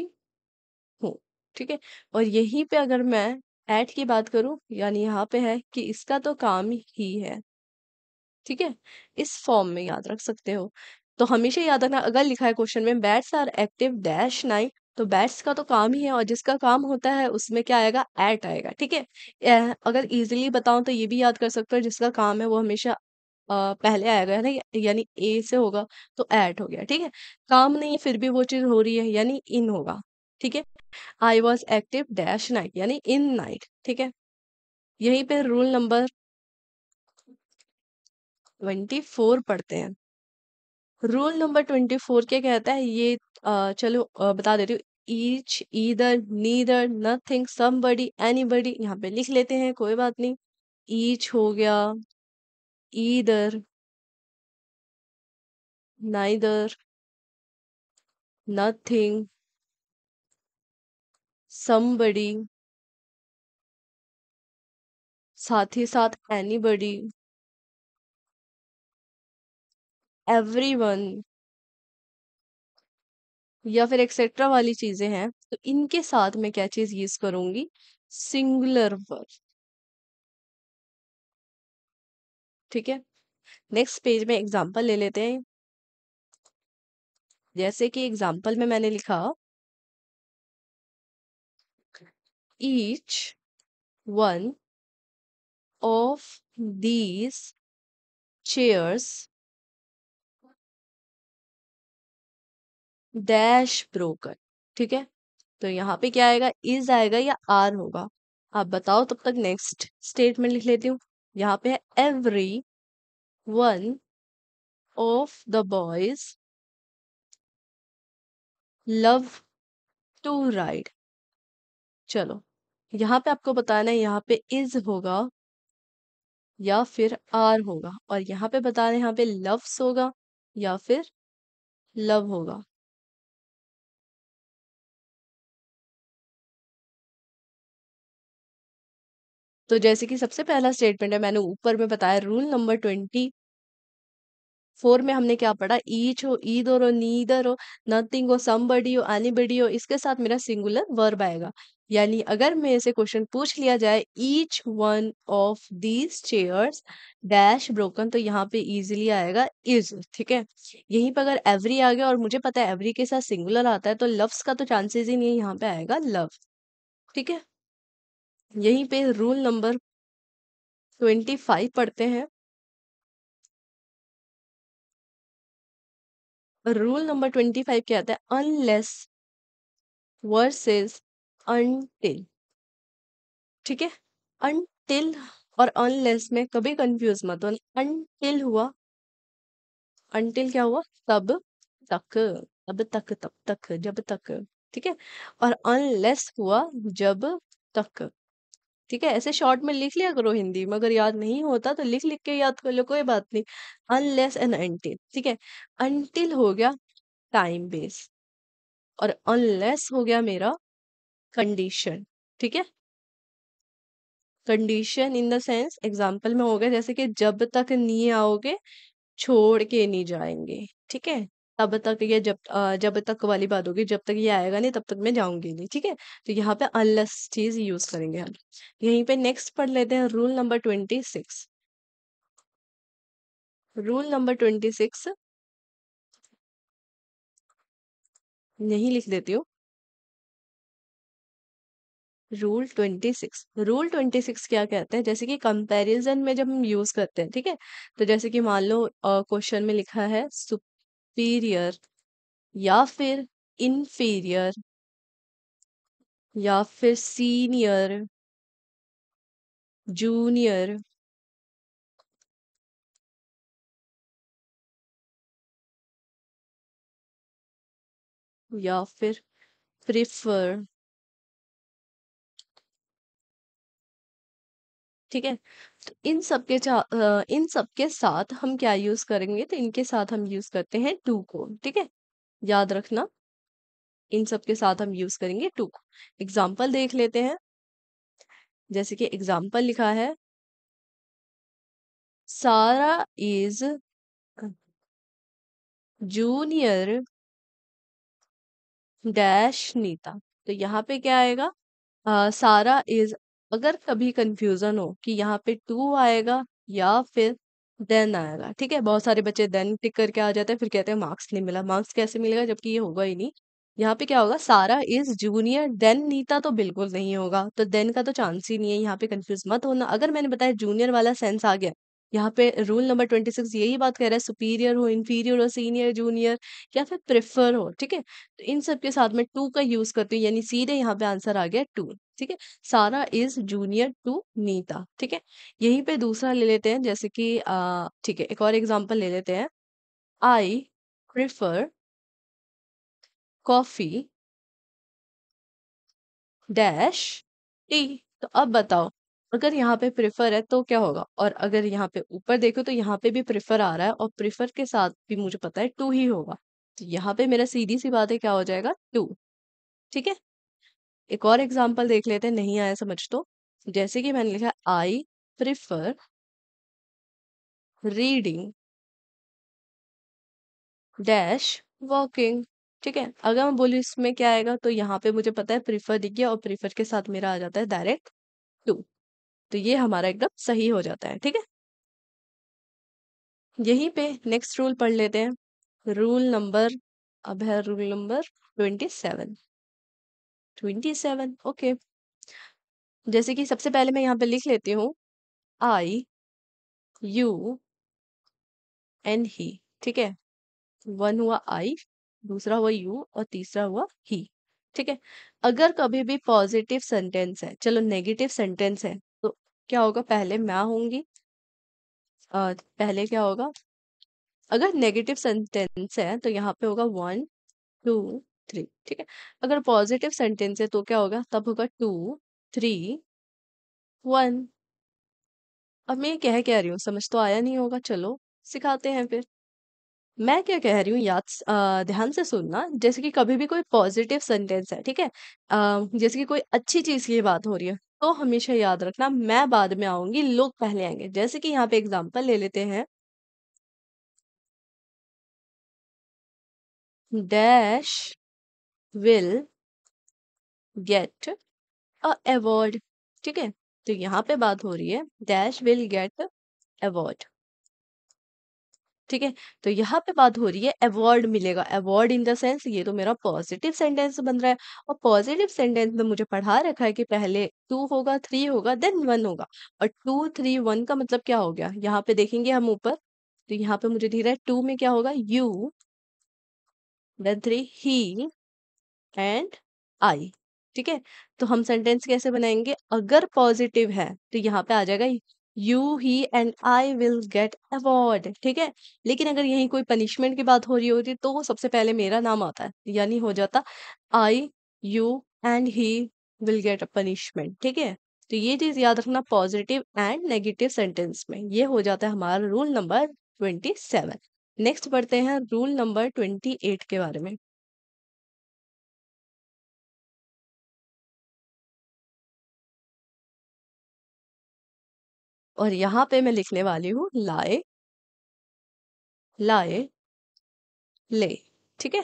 हूं ठीक है और यहीं पे अगर मैं एट की बात करूं यानी यहाँ पे है कि इसका तो काम ही है ठीक है इस फॉर्म में याद रख सकते हो तो हमेशा याद रखना अगर लिखा है क्वेश्चन में bats are active dash nine तो बैट्स का तो काम ही है और जिसका काम होता है उसमें क्या आएगा एट आएगा ठीक है अगर इजीली बताऊं तो ये भी याद कर सकते हो जिसका काम है वो हमेशा आ, पहले आएगा है ना यानी ए से होगा तो ऐट हो गया ठीक है काम नहीं फिर भी वो चीज हो रही है यानी इन होगा ठीक है I was active dash night यानी इन नाइट ठीक है यहीं पे रूल नंबर ट्वेंटी फोर पढ़ते हैं रूल नंबर ट्वेंटी फोर क्या कहता है ये चलो बता देती हूँ each either neither nothing somebody any बड़ी यहाँ पे लिख लेते हैं कोई बात नहीं ईच हो गया ईदर नाइदर नथिंग somebody साथ ही साथ anybody everyone या फिर एक्सेट्रा वाली चीजें हैं तो इनके साथ मैं क्या चीज यूज करूंगी सिंगुलर वर्ब ठीक है नेक्स्ट पेज में एग्जांपल ले लेते हैं जैसे कि एग्जांपल में मैंने लिखा each one of these chairs dash broker ठीक है तो यहाँ पे क्या आएगा इज आएगा या आर होगा आप बताओ तब तक नेक्स्ट स्टेटमेंट लिख लेती हूँ यहाँ पे है every one of the boys love to ride चलो यहाँ पे आपको बताना है यहाँ पे इज होगा या फिर आर होगा और यहाँ पे बता रहे यहाँ पे लव्स होगा या फिर लव होगा तो जैसे कि सबसे पहला स्टेटमेंट है मैंने ऊपर में बताया रूल नंबर ट्वेंटी फोर में हमने क्या पढ़ा ईच हो ईदर हो नीदर हो नथिंग हो समबडी हो बड़ी हो इसके साथ मेरा सिंगुलर वर्ब आएगा यानी अगर मेरे से क्वेश्चन पूछ लिया जाए each one of these chairs dash broken तो यहाँ पे इजीली आएगा इज ठीक है यहीं पर अगर एवरी आ गया और मुझे पता है एवरी के साथ सिंगुलर आता है तो लव्स का तो चांसेस ही नहीं है यहाँ पे आएगा लव ठीक है यहीं पे रूल नंबर ट्वेंटी फाइव पढ़ते हैं रूल नंबर ट्वेंटी फाइव क्या आता है अनलेस वर्सेस अनटिल ठीक है अनटिल और अनलेस में कभी कंफ्यूज मत हो अनटिल हुआ अनटिल क्या हुआ तब तक तब तक तब तक जब तक ठीक है और अनलेस हुआ जब तक ठीक है ऐसे शॉर्ट में लिख लिया करो हिंदी मगर याद नहीं होता तो लिख लिख के याद कर लो कोई बात नहीं अनलेस एंड अनटिल ठीक है अनटिल हो गया टाइम बेस और अनलेस हो गया मेरा कंडीशन ठीक है condition in the sense example में हो गया जैसे कि जब तक नहीं आओगे छोड़ के नहीं जाएंगे ठीक है तब तक ये जब जब तक वाली बात होगी जब तक ये आएगा नहीं तब तक मैं जाऊंगी नहीं ठीक है तो यहाँ पे अनलेस चीज यूज करेंगे हम यहीं पे नेक्स्ट पढ़ लेते हैं rule number twenty six rule number twenty six यही लिख देती हूँ rule twenty six rule twenty six क्या कहते हैं जैसे कि कंपैरिजन में जब हम यूज करते हैं ठीक है तो जैसे कि मान लो क्वेश्चन में लिखा है सुपीरियर या फिर इन्फीरियर या फिर सीनियर जूनियर या फिर प्रिफर ठीक है तो इन सब के इन सब के साथ हम क्या यूज करेंगे तो इनके साथ हम यूज करते हैं टू को ठीक है याद रखना इन सब के साथ हम यूज करेंगे टू को एग्जाम्पल देख लेते हैं जैसे कि एग्जाम्पल लिखा है सारा इज जूनियर डैश नीता तो यहाँ पे क्या आएगा आ, सारा इज अगर कभी कंफ्यूजन हो कि यहाँ पे टू आएगा या फिर देन आएगा ठीक है बहुत सारे बच्चे देन टिक करके आ जाते हैं फिर कहते हैं मार्क्स नहीं मिला मार्क्स कैसे मिलेगा जबकि ये होगा ही नहीं यहाँ पे क्या होगा सारा इज जूनियर देन नीता तो बिल्कुल नहीं होगा तो देन का तो चांस ही नहीं है यहाँ पे कंफ्यूज मत होना अगर मैंने बताया जूनियर वाला सेंस आ गया यहाँ पे रूल नंबर ट्वेंटी सिक्स यही बात कह रहा है सुपीरियर हो इन्फीरियर हो सीनियर जूनियर या फिर प्रेफर हो ठीक है तो इन सब के साथ में टू का यूज करती हूँ यानी सीधे यहाँ पे आंसर आ गया टू ठीक है सारा इज जूनियर टू नीता ठीक है यहीं पे दूसरा ले लेते हैं जैसे कि ठीक है एक और एग्जांपल ले लेते हैं I prefer coffee dash tea तो अब बताओ अगर यहाँ पे प्रिफर है तो क्या होगा और अगर यहाँ पे ऊपर देखो तो यहाँ पे भी प्रिफर आ रहा है और प्रिफर के साथ भी मुझे पता है टू ही होगा तो यहाँ पे मेरा सीधी सी बात है क्या हो जाएगा टू ठीक है एक और एग्जाम्पल देख लेते हैं नहीं आया समझ तो जैसे कि मैंने लिखा I prefer reading dash walking ठीक है अगर मैं बोलूँ इसमें क्या आएगा तो यहाँ पे मुझे पता है प्रीफर दिख गया और प्रीफर के साथ मेरा आ जाता है डायरेक्ट टू तो ये हमारा एकदम सही हो जाता है ठीक है यहीं पे नेक्स्ट रूल पढ़ लेते हैं रूल नंबर अब है rule number twenty seven twenty seven okay जैसे कि सबसे पहले मैं यहाँ पे लिख लेती हूँ आई यू एंड ही ठीक है वन हुआ आई दूसरा हुआ यू और तीसरा हुआ ही ठीक है अगर कभी भी पॉजिटिव सेंटेंस है चलो नेगेटिव सेंटेंस है तो क्या होगा पहले मैं होंगी Uh, पहले क्या होगा अगर नेगेटिव सेंटेंस है तो यहाँ पे होगा वन टू थ्री ठीक है अगर पॉजिटिव सेंटेंस है तो क्या होगा तब होगा टू थ्री वन अब मैं कह कह रही हूँ समझ तो आया नहीं होगा चलो सिखाते हैं फिर मैं क्या कह रही हूँ याद ध्यान से सुनना जैसे कि कभी भी कोई पॉजिटिव सेंटेंस है ठीक है जैसे कि कोई अच्छी चीज की बात हो रही है तो हमेशा याद रखना मैं बाद में आऊंगी लोग पहले आएंगे जैसे कि यहाँ पे एग्जाम्पल ले लेते हैं dash will get a award ठीक है तो यहाँ पे बात हो रही है डैश विल गेट अवॉर्ड ठीक है तो यहाँ पे बात हो रही है अवॉर्ड मिलेगा अवॉर्ड इन द सेंस ये तो मेरा पॉजिटिव सेंटेंस बन रहा है और पॉजिटिव सेंटेंस में मुझे पढ़ा रखा है कि पहले टू होगा थ्री होगा देन वन होगा और टू थ्री वन का मतलब क्या हो गया यहाँ पे देखेंगे हम ऊपर तो यहाँ पे मुझे दिख रहा है टू में क्या होगा you then three he and I ठीक है तो हम सेंटेंस कैसे बनाएंगे अगर पॉजिटिव है तो यहाँ पे आ जाएगा you he and I will get award ठीक है लेकिन अगर यही कोई पनिशमेंट की बात हो रही होती तो सबसे पहले मेरा नाम आता है यानी हो जाता I you and he will get a punishment ठीक है तो ये चीज याद रखना पॉजिटिव एंड नेगेटिव सेंटेंस में ये हो जाता है हमारा rule number twenty seven next पढ़ते हैं रूल नंबर ट्वेंटी एट के बारे में और यहां पे मैं लिखने वाली हूं लाए लाए ले ठीक है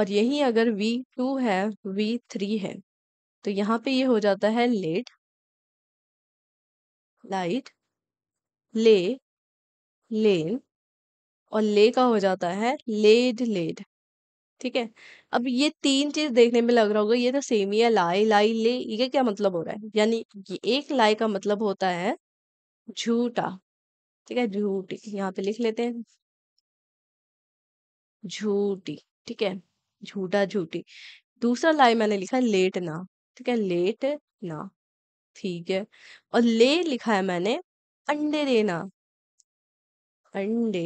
और यही अगर वी टू है वी थ्री है तो यहाँ पे ये हो जाता है लेट लाइट ले लेन और ले का हो जाता है लेड लेड ठीक है अब ये तीन चीज देखने में लग रहा होगा ये तो सेम ही है लाई लाई ले ये क्या मतलब हो रहा है यानी एक लाई का मतलब होता है झूठा ठीक है झूठी यहाँ पे लिख लेते हैं झूठी ठीक है झूठा झूठी दूसरा लाइन मैंने लिखा है लेट ना ठीक है लेट ना ठीक है और ले लिखा है मैंने अंडे देना अंडे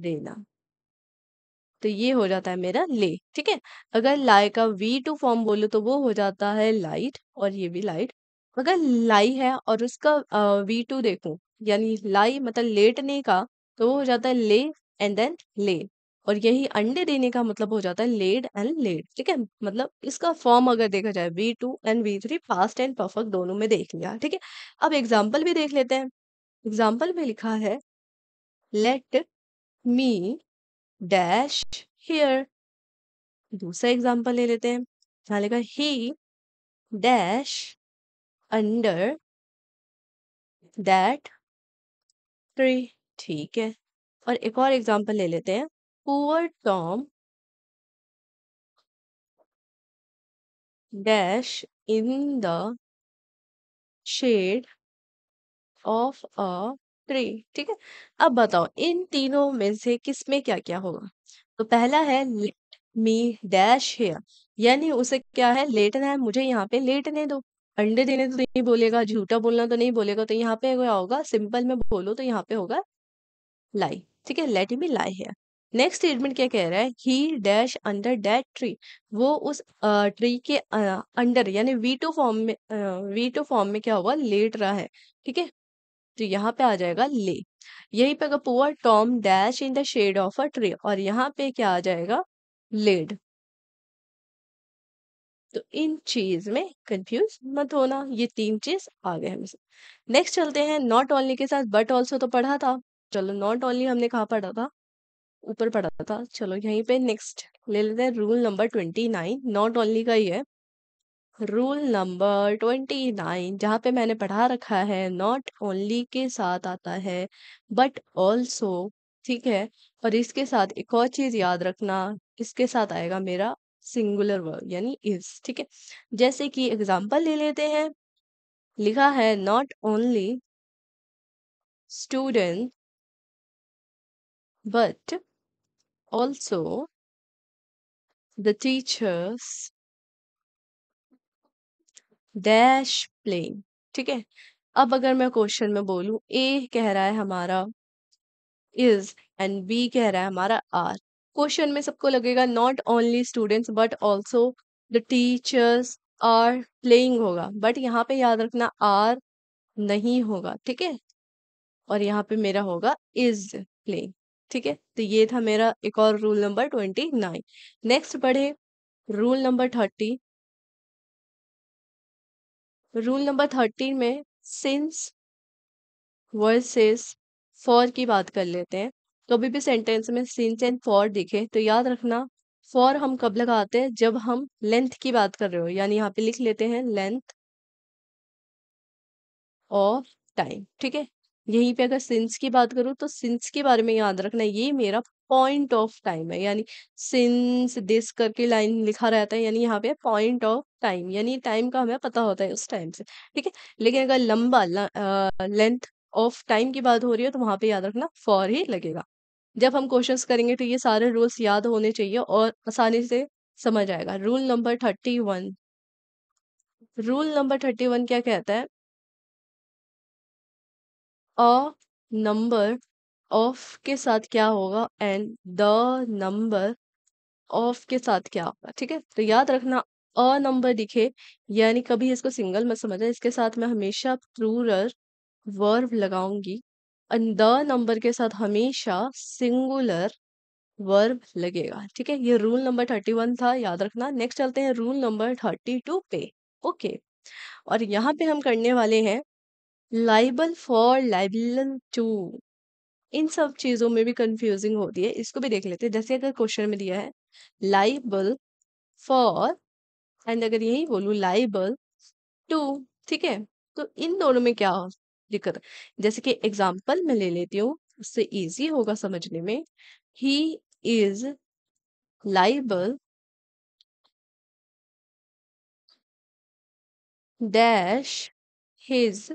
देना तो ये हो जाता है मेरा ले ठीक है अगर लाई का वी टू फॉर्म बोलो तो वो हो जाता है लाइट और ये भी लाइट अगर लाई है और उसका वी टू देखो यानी लाई मतलब लेटने का तो वो हो जाता है ले एंड देन ले और यही अंडे देने का मतलब हो जाता है लेड एंड लेड ठीक है मतलब इसका फॉर्म अगर देखा जाए V two and V three past and perfect दोनों में देख लिया ठीक है अब एग्जाम्पल भी देख लेते हैं एग्जाम्पल में लिखा है लेट मी डैश हेयर दूसरा एग्जाम्पल ले लेते हैं लिखा he dash under that tree ठीक है और एक और एग्जांपल ले लेते हैं poor Tom dash in the shade of a tree ठीक है अब बताओ इन तीनों में से किस में क्या क्या होगा तो पहला है लेट मी डैश हेयर यानी उसे क्या है लेटना है मुझे यहाँ पे लेटने दो अंडे देने तो नहीं बोलेगा झूठा बोलना तो नहीं बोलेगा तो यहाँ पे क्या होगा सिंपल में बोलो तो यहाँ पे होगा लाई ठीक है लेट मी लाई है नेक्स्ट स्टेटमेंट क्या कह रहा है he dash under that tree वो उस ट्री के अंडर यानी वीटो फॉर्म में वीटो फॉर्म में क्या होगा लेट रहा है ठीक है तो यहाँ पे आ जाएगा ले यही पे अगर poor Tom dash in the shade of a tree और यहाँ पे क्या आ जाएगा लेड तो इन चीज में कंफ्यूज मत होना ये तीन चीज आ गए हमसे नेक्स्ट चलते हैं नॉट ओनली के साथ बट ऑल्सो तो पढ़ा था चलो नॉट ओनली हमने कहा पढ़ा था ऊपर पढ़ा था चलो यहीं पे नेक्स्ट ले लेते हैं rule number twenty nine not only का ही है रूल नंबर ट्वेंटी नाइन जहाँ पे मैंने पढ़ा रखा है नॉट ओनली के साथ आता है बट ऑल्सो ठीक है और इसके साथ एक और चीज याद रखना इसके साथ आएगा मेरा सिंगुलर वर्ब यानी इज ठीक है जैसे कि एग्जाम्पल ले लेते हैं लिखा है not only student but also the teachers dash playing ठीक है अब अगर मैं क्वेश्चन में बोलूं ए कह रहा है हमारा इज एंड बी कह रहा है हमारा आर क्वेश्चन में सबको लगेगा not only students but also the teachers are playing होगा बट यहाँ पे याद रखना आर नहीं होगा ठीक है और यहाँ पे मेरा होगा इज प्लेइंग ठीक है तो ये था मेरा एक और rule number twenty nine next पढ़े rule number thirty rule number thirteen में सिंस वर्सेस फॉर की बात कर लेते हैं कभी भी सेंटेंस में सिंस एंड फॉर दिखे तो याद रखना फॉर हम कब लगाते हैं जब हम लेंथ की बात कर रहे हो यानी यहाँ पे लिख लेते हैं लेंथ ऑफ टाइम ठीक है यहीं पे अगर सिंस की बात करूँ तो सिंस के बारे में याद रखना ये मेरा पॉइंट ऑफ टाइम है यानी सिंस दिस करके लाइन लिखा रहता है यानी यहाँ पे पॉइंट ऑफ टाइम यानी टाइम का हमें पता होता है उस टाइम से ठीक है लेकिन अगर लंबा लेंथ ऑफ टाइम की बात हो रही है तो वहां पे याद रखना फॉर ही लगेगा जब हम क्वेश्चंस करेंगे तो ये सारे रूल्स याद होने चाहिए और आसानी से समझ आएगा rule number thirty one rule number thirty one क्या कहता है अ नंबर ऑफ के साथ क्या होगा एंड द नंबर ऑफ के साथ क्या होगा ठीक है तो याद रखना अ नंबर दिखे यानी कभी इसको सिंगल मत समझना इसके साथ मैं हमेशा प्लूरल वर्ब लगाऊंगी द नंबर के साथ हमेशा सिंगुलर वर्ब लगेगा ठीक है ये रूल नंबर थर्टी वन था याद रखना नेक्स्ट चलते हैं रूल नंबर थर्टी टू पे ओके और यहाँ पे हम करने वाले हैं लाइबल फॉर लाइबल टू इन सब चीजों में भी कंफ्यूजिंग होती है इसको भी देख लेते हैं जैसे अगर क्वेश्चन में दिया है लाइबल फॉर एंड अगर यही बोलू लाइबल टू ठीक है तो इन दोनों में क्या दिक्कत जैसे कि एग्जाम्पल मैं ले लेती हूँ उससे इजी होगा समझने में he is liable dash his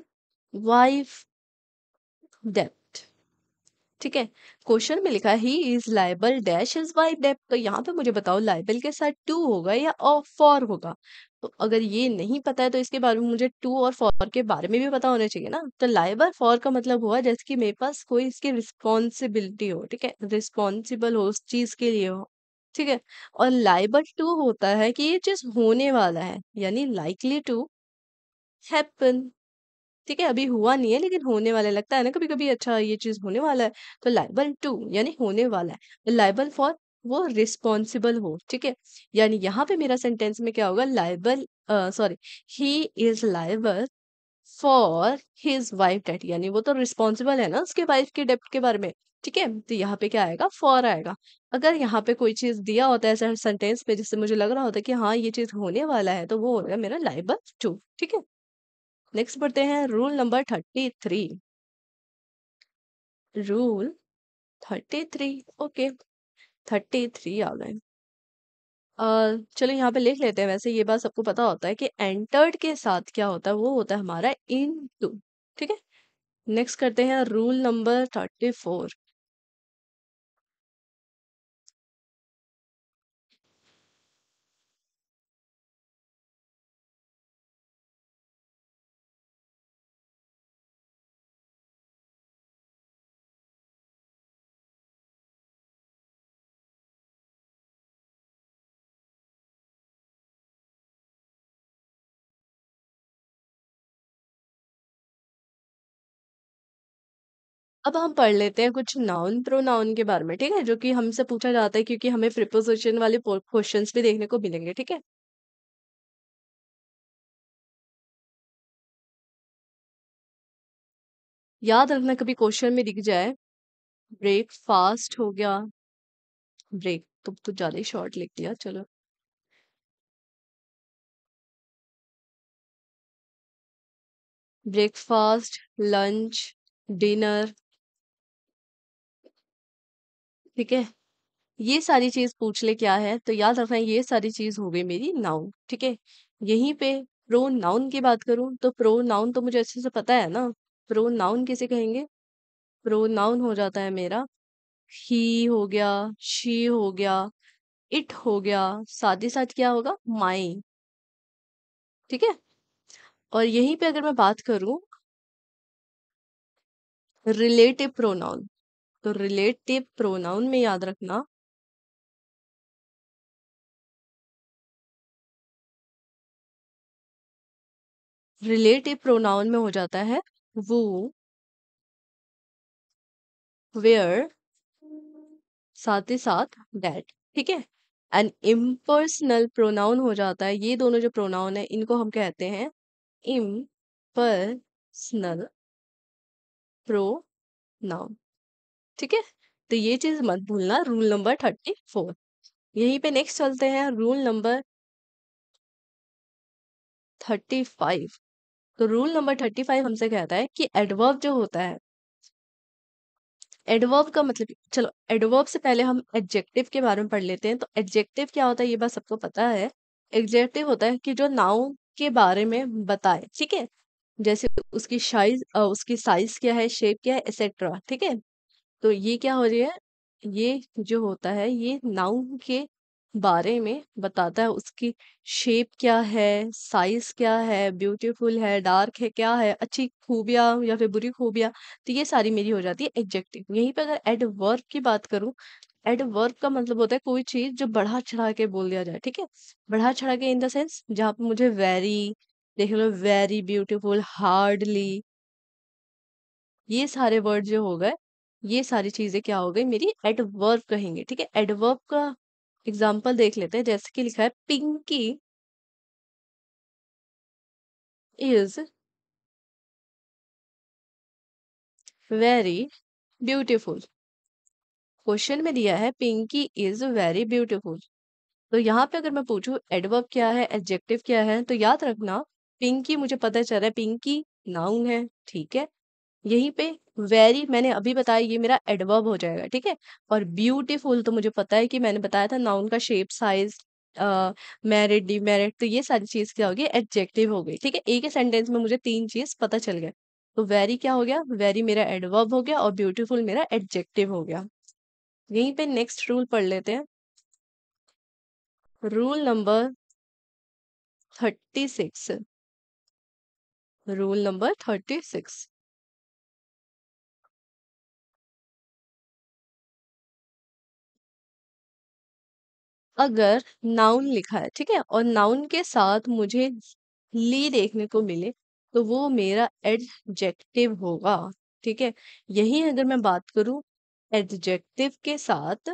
wife debt ठीक है क्वेश्चन में लिखा he is liable dash his wife debt तो यहाँ पे मुझे बताओ लाइबल के साथ टू होगा या फॉर होगा तो अगर ये नहीं पता है तो इसके बारे में मुझे टू और फॉर के बारे में भी पता होना चाहिए ना तो लाइबर फॉर का मतलब हुआ जैसे कि मेरे पास कोई इसकी रिस्पॉन्सिबिलिटी हो ठीक है रिस्पॉन्सिबल हो उस चीज के लिए हो ठीक है और लाइबर टू होता है कि ये चीज होने वाला है यानी लाइकली टू हैपन ठीक है अभी हुआ नहीं है लेकिन होने वाला लगता है ना कभी कभी अच्छा ये चीज होने वाला है तो लाइबल टू यानी होने वाला है लाइबल तो फॉर वो रिस्पॉन्सिबल हो ठीक है यानी यहाँ पे मेरा सेंटेंस में क्या होगा liable sorry he is liable for his wife debt यानी वो तो रिस्पॉन्सिबल है ना उसके वाइफ के डेप्ट के बारे में ठीक है तो यहाँ पे क्या आएगा फॉर आएगा अगर यहाँ पे कोई चीज दिया होता है ऐसा सेंटेंस में जिससे मुझे लग रहा होता है कि हाँ ये चीज होने वाला है तो वो होगा मेरा लाइबल टू ठीक है नेक्स्ट पढ़ते हैं rule number thirty three rule thirty three okay thirty three आ गए चलो यहाँ पे लिख लेते हैं वैसे ये बात सबको पता होता है कि एंटर्ड के साथ क्या होता है वो होता है हमारा इन टू ठीक है नेक्स्ट करते हैं रूल नंबर थर्टी फोर अब हम पढ़ लेते हैं कुछ नाउन प्रोनाउन के बारे में ठीक है जो कि हमसे पूछा जाता है क्योंकि हमें प्रिपोजिशन वाले क्वेश्चन भी देखने को मिलेंगे ठीक है याद रखना कभी क्वेश्चन में दिख जाए ब्रेकफास्ट हो गया ब्रेक तो, तो ज्यादा ही शॉर्ट लिख दिया चलो ब्रेकफास्ट लंच डिनर ठीक है ये सारी चीज पूछ ले क्या है तो याद रखना ये सारी चीज हो गई मेरी नाउन ठीक है यहीं पे प्रो नाउन की बात करूं तो प्रो नाउन तो मुझे अच्छे से पता है ना प्रो नाउन किसे कहेंगे प्रो नाउन हो जाता है मेरा ही हो गया शी हो गया इट हो गया साथ ही साथ क्या होगा माई ठीक है और यहीं पे अगर मैं बात करूं रिलेटिव प्रोनाउन तो रिलेटिव प्रोनाउन में याद रखना रिलेटिव प्रोनाउन में हो जाता है वो वेयर साथ ही साथ डेट ठीक है एंड इम्पर्सनल प्रोनाउन हो जाता है ये दोनों जो प्रोनाउन है इनको हम कहते हैं इम्पर्सनल प्रोनाउन ठीक है तो ये चीज मत भूलना रूल नंबर थर्टी फोर यहीं पे नेक्स्ट चलते हैं रूल नंबर थर्टी फाइव तो रूल नंबर थर्टी फाइव हमसे कहता है कि एडवर्ब जो होता है एडवर्ब का मतलब चलो एडवर्ब से पहले हम एडजेक्टिव के बारे में पढ़ लेते हैं तो एडजेक्टिव क्या होता है ये बात सबको पता है एडजेक्टिव होता है कि जो नाउन के बारे में बताए ठीक है जैसे उसकी साइज उसकी साइज क्या है शेप क्या है एक्सेट्रा ठीक है तो ये क्या हो रही है? ये जो होता है ये नाउन के बारे में बताता है उसकी शेप क्या है, साइज़ क्या है, ब्यूटीफुल है, डार्क है, क्या है, अच्छी खूबियाँ या फिर बुरी खूबियाँ, तो ये सारी मेरी हो जाती है एग्जेक्टिव यहीं पे अगर वर्क की बात करूँ, वर्क का मतलब होता है कोई चीज़ जो बढ़ा-चढ़ा के बोल दिया जाए, ठीक है? बढ़ा-चढ़ा के इन द सेंस जहाँ पे मुझे वेरी देख लो वेरी ब्यूटीफुल, हार्डली ये सारे वर्ड जो हो गए ये सारी चीजें क्या हो गई मेरी एडवर्ब कहेंगे ठीक है एडवर्ब का एग्जाम्पल देख लेते हैं जैसे कि लिखा है Pinky is very beautiful question में दिया है पिंकी इज वेरी ब्यूटिफुल तो यहाँ पे अगर मैं पूछू एडवर्ब क्या है एडजेक्टिव क्या है तो याद रखना पिंकी मुझे पता चल रहा है पिंकी नाउन है ठीक है यहीं पे वेरी मैंने अभी बताया ये मेरा एडवर्ब हो जाएगा ठीक है और ब्यूटीफुल तो मुझे पता है कि मैंने बताया था नाउन का शेप साइज मेरिट डिमेरिड तो ये सारी चीज क्या होगी एडजेक्टिव हो गई ठीक है एक ही सेंटेंस में मुझे तीन चीज पता चल गया तो वेरी क्या हो गया वेरी मेरा एडवर्ब हो गया और ब्यूटीफुल मेरा एडजेक्टिव हो गया यहीं पे नेक्स्ट रूल पढ़ लेते हैं rule number thirty six rule number thirty six अगर नाउन लिखा है ठीक है और नाउन के साथ मुझे ली देखने को मिले तो वो मेरा एडजेक्टिव होगा ठीक है यही अगर मैं बात करूं एडजेक्टिव के साथ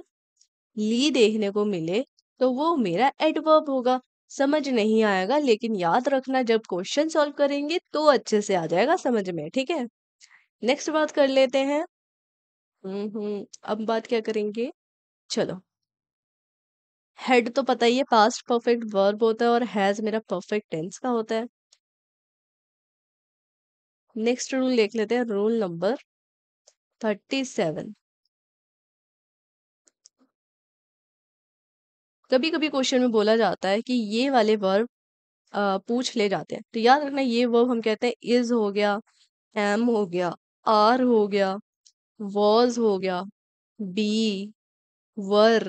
ली देखने को मिले तो वो मेरा एडवर्ब होगा समझ नहीं आएगा लेकिन याद रखना जब क्वेश्चन सॉल्व करेंगे तो अच्छे से आ जाएगा समझ में ठीक है नेक्स्ट बात कर लेते हैं हम्म, हम्म अब बात क्या करेंगे चलो हेड तो पता ही है पास्ट परफेक्ट वर्ब होता है और हैज मेरा परफेक्ट टेंस का होता है नेक्स्ट रूल देख लेते हैं रूल नंबर थर्टी सेवन कभी कभी क्वेश्चन में बोला जाता है कि ये वाले वर्ब पूछ ले जाते हैं तो याद रखना ये वर्ब हम कहते हैं इज हो गया एम हो गया आर हो गया वॉज हो गया बी वर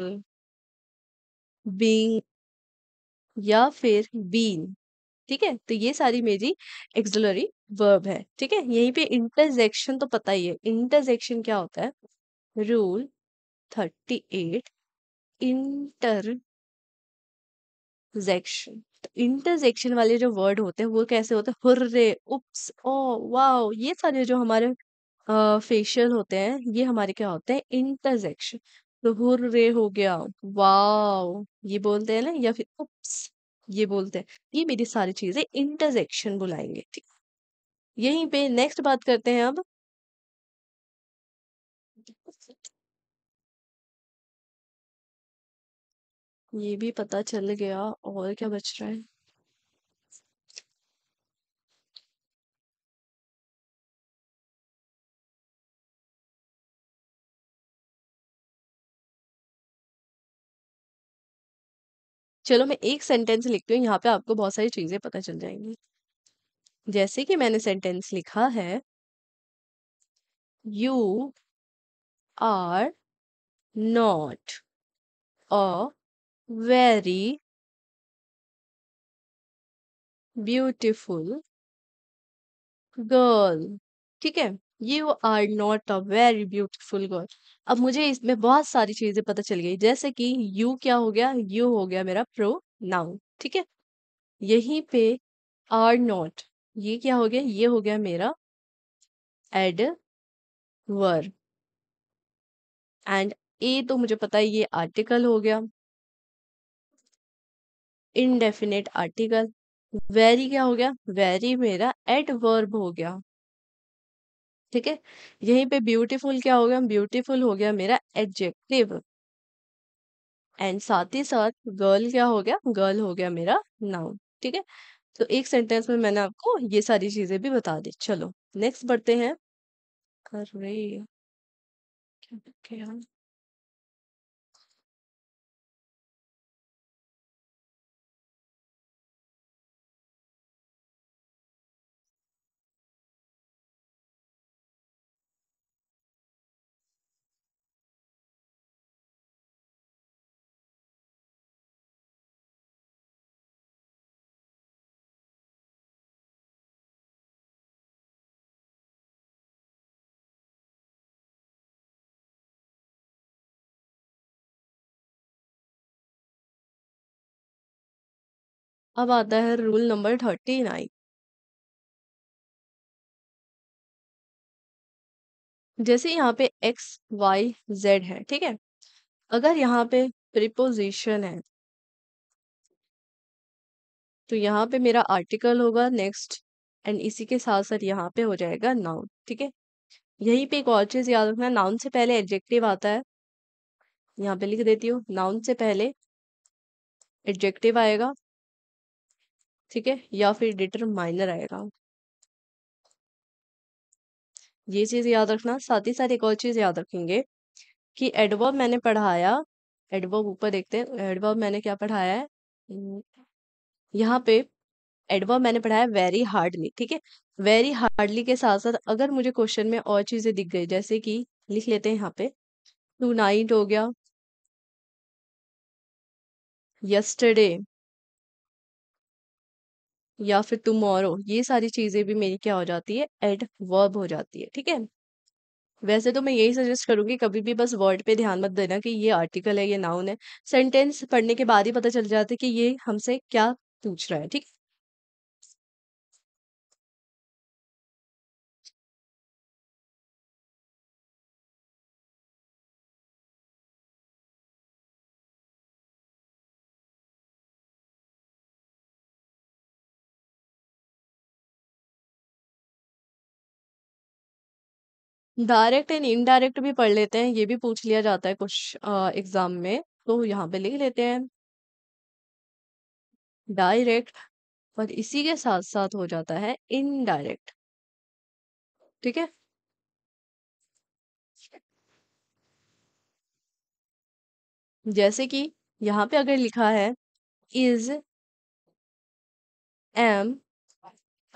बींग या फिर बीन ठीक है तो ये सारी मेरी एक्सलरी वर्ब है ठीक है यहीं पे इंटरजेक्शन तो पता ही है इंटरजेक्शन क्या होता है रूल थर्टी एट इंटरजेक्शन तो इंटरजेक्शन वाले जो वर्ड होते हैं वो कैसे होते हैं हुर्रे उप्स ओ वाओ ये सारे जो हमारे फेशियल होते हैं ये हमारे क्या होते हैं इंटरजेक्शन रे हो गया वाओ ये बोलते हैं ना या फिर उप्स ये बोलते हैं ये मेरी सारी चीजें इंटरजेक्शन बुलाएंगे ठीक यहीं पे नेक्स्ट बात करते हैं अब ये भी पता चल गया और क्या बच रहा है चलो मैं एक सेंटेंस लिखती हूँ यहाँ पे आपको बहुत सारी चीजें पता चल जाएंगी जैसे कि मैंने सेंटेंस लिखा है you are not a very beautiful girl ठीक है you are not a very beautiful girl अब मुझे इसमें बहुत सारी चीजें पता चल गई जैसे कि यू क्या हो गया यू हो गया मेरा प्रो नाउन ठीक है यहीं पे आर नॉट ये क्या हो गया ये हो गया मेरा एड वर्ब एंड ए तो मुझे पता है ये आर्टिकल हो गया इनडेफिनेट आर्टिकल वेरी क्या हो गया वेरी मेरा एड वर्ब हो गया ठीक है यहीं पे ब्यूटीफुल क्या हो गया ब्यूटीफुल हो गया मेरा एडजेक्टिव एंड साथ ही साथ गर्ल क्या हो गया गर्ल हो गया मेरा नाउन ठीक है तो एक सेंटेंस में मैंने आपको ये सारी चीजें भी बता दी चलो नेक्स्ट बढ़ते हैं अरे क्या अब आता है रूल नंबर थर्टी नाइन जैसे यहाँ पे एक्स वाई जेड है ठीक है अगर यहाँ पे प्रिपोजिशन है तो यहाँ पे मेरा आर्टिकल होगा नेक्स्ट एंड इसी के साथ साथ यहाँ पे हो जाएगा नाउन ठीक है यहीं पे एक और चीज याद रखना नाउन से पहले एडजेक्टिव आता है यहाँ पे लिख देती हूँ नाउन से पहले एडजेक्टिव आएगा ठीक है या फिर डिटरमाइनर आएगा ये चीज याद रखना साथ ही साथ एक और चीज याद रखेंगे कि एडवर्ब मैंने पढ़ाया एडवर्ब ऊपर देखते हैं एडवर्ब मैंने क्या पढ़ाया है हम्म, यहाँ पे एडवर्ब मैंने पढ़ाया वेरी हार्डली ठीक है वेरी हार्डली के साथ साथ अगर मुझे क्वेश्चन में और चीजें दिख गई जैसे कि लिख लेते हैं यहाँ पे टू नाइट हो गया यस्टरडे या फिर टुमोरो ये सारी चीज़ें भी मेरी क्या हो जाती है एड वर्ब हो जाती है ठीक है वैसे तो मैं यही सजेस्ट करूंगी कभी भी बस वर्ड पे ध्यान मत देना कि ये आर्टिकल है ये नाउन है सेंटेंस पढ़ने के बाद ही पता चल जाता है कि ये हमसे क्या पूछ रहा है ठीक डायरेक्ट एंड इनडायरेक्ट भी पढ़ लेते हैं, ये भी पूछ लिया जाता है कुछ एग्ज़ाम में, तो यहाँ पे लिख लेते हैं। डायरेक्ट और इसी के साथ-साथ हो जाता है इनडायरेक्ट। ठीक है? जैसे कि यहाँ पे अगर लिखा है इज़ एम,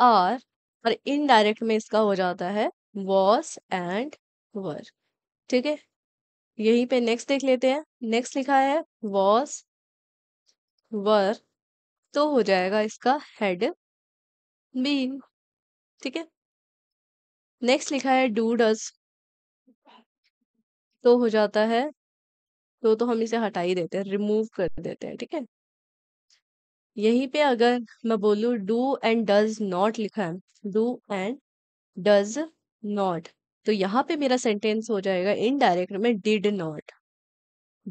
आर और इनडायरेक्ट में इसका हो जाता है वॉस एंड वर ठीक है यहीं पे नेक्स्ट देख लेते हैं नेक्स्ट लिखा है वॉस वर तो हो जाएगा इसका हेड बीन ठीक है नेक्स्ट लिखा है डू डज तो हो जाता है तो तो हम इसे हटा ही देते हैं रिमूव कर देते हैं ठीक है यहीं पे अगर मैं बोलू डू एंड डज नॉट लिखा है डू एंड डज नॉट तो यहाँ पे मेरा सेंटेंस हो जाएगा इनडायरेक्ट में डिड नॉट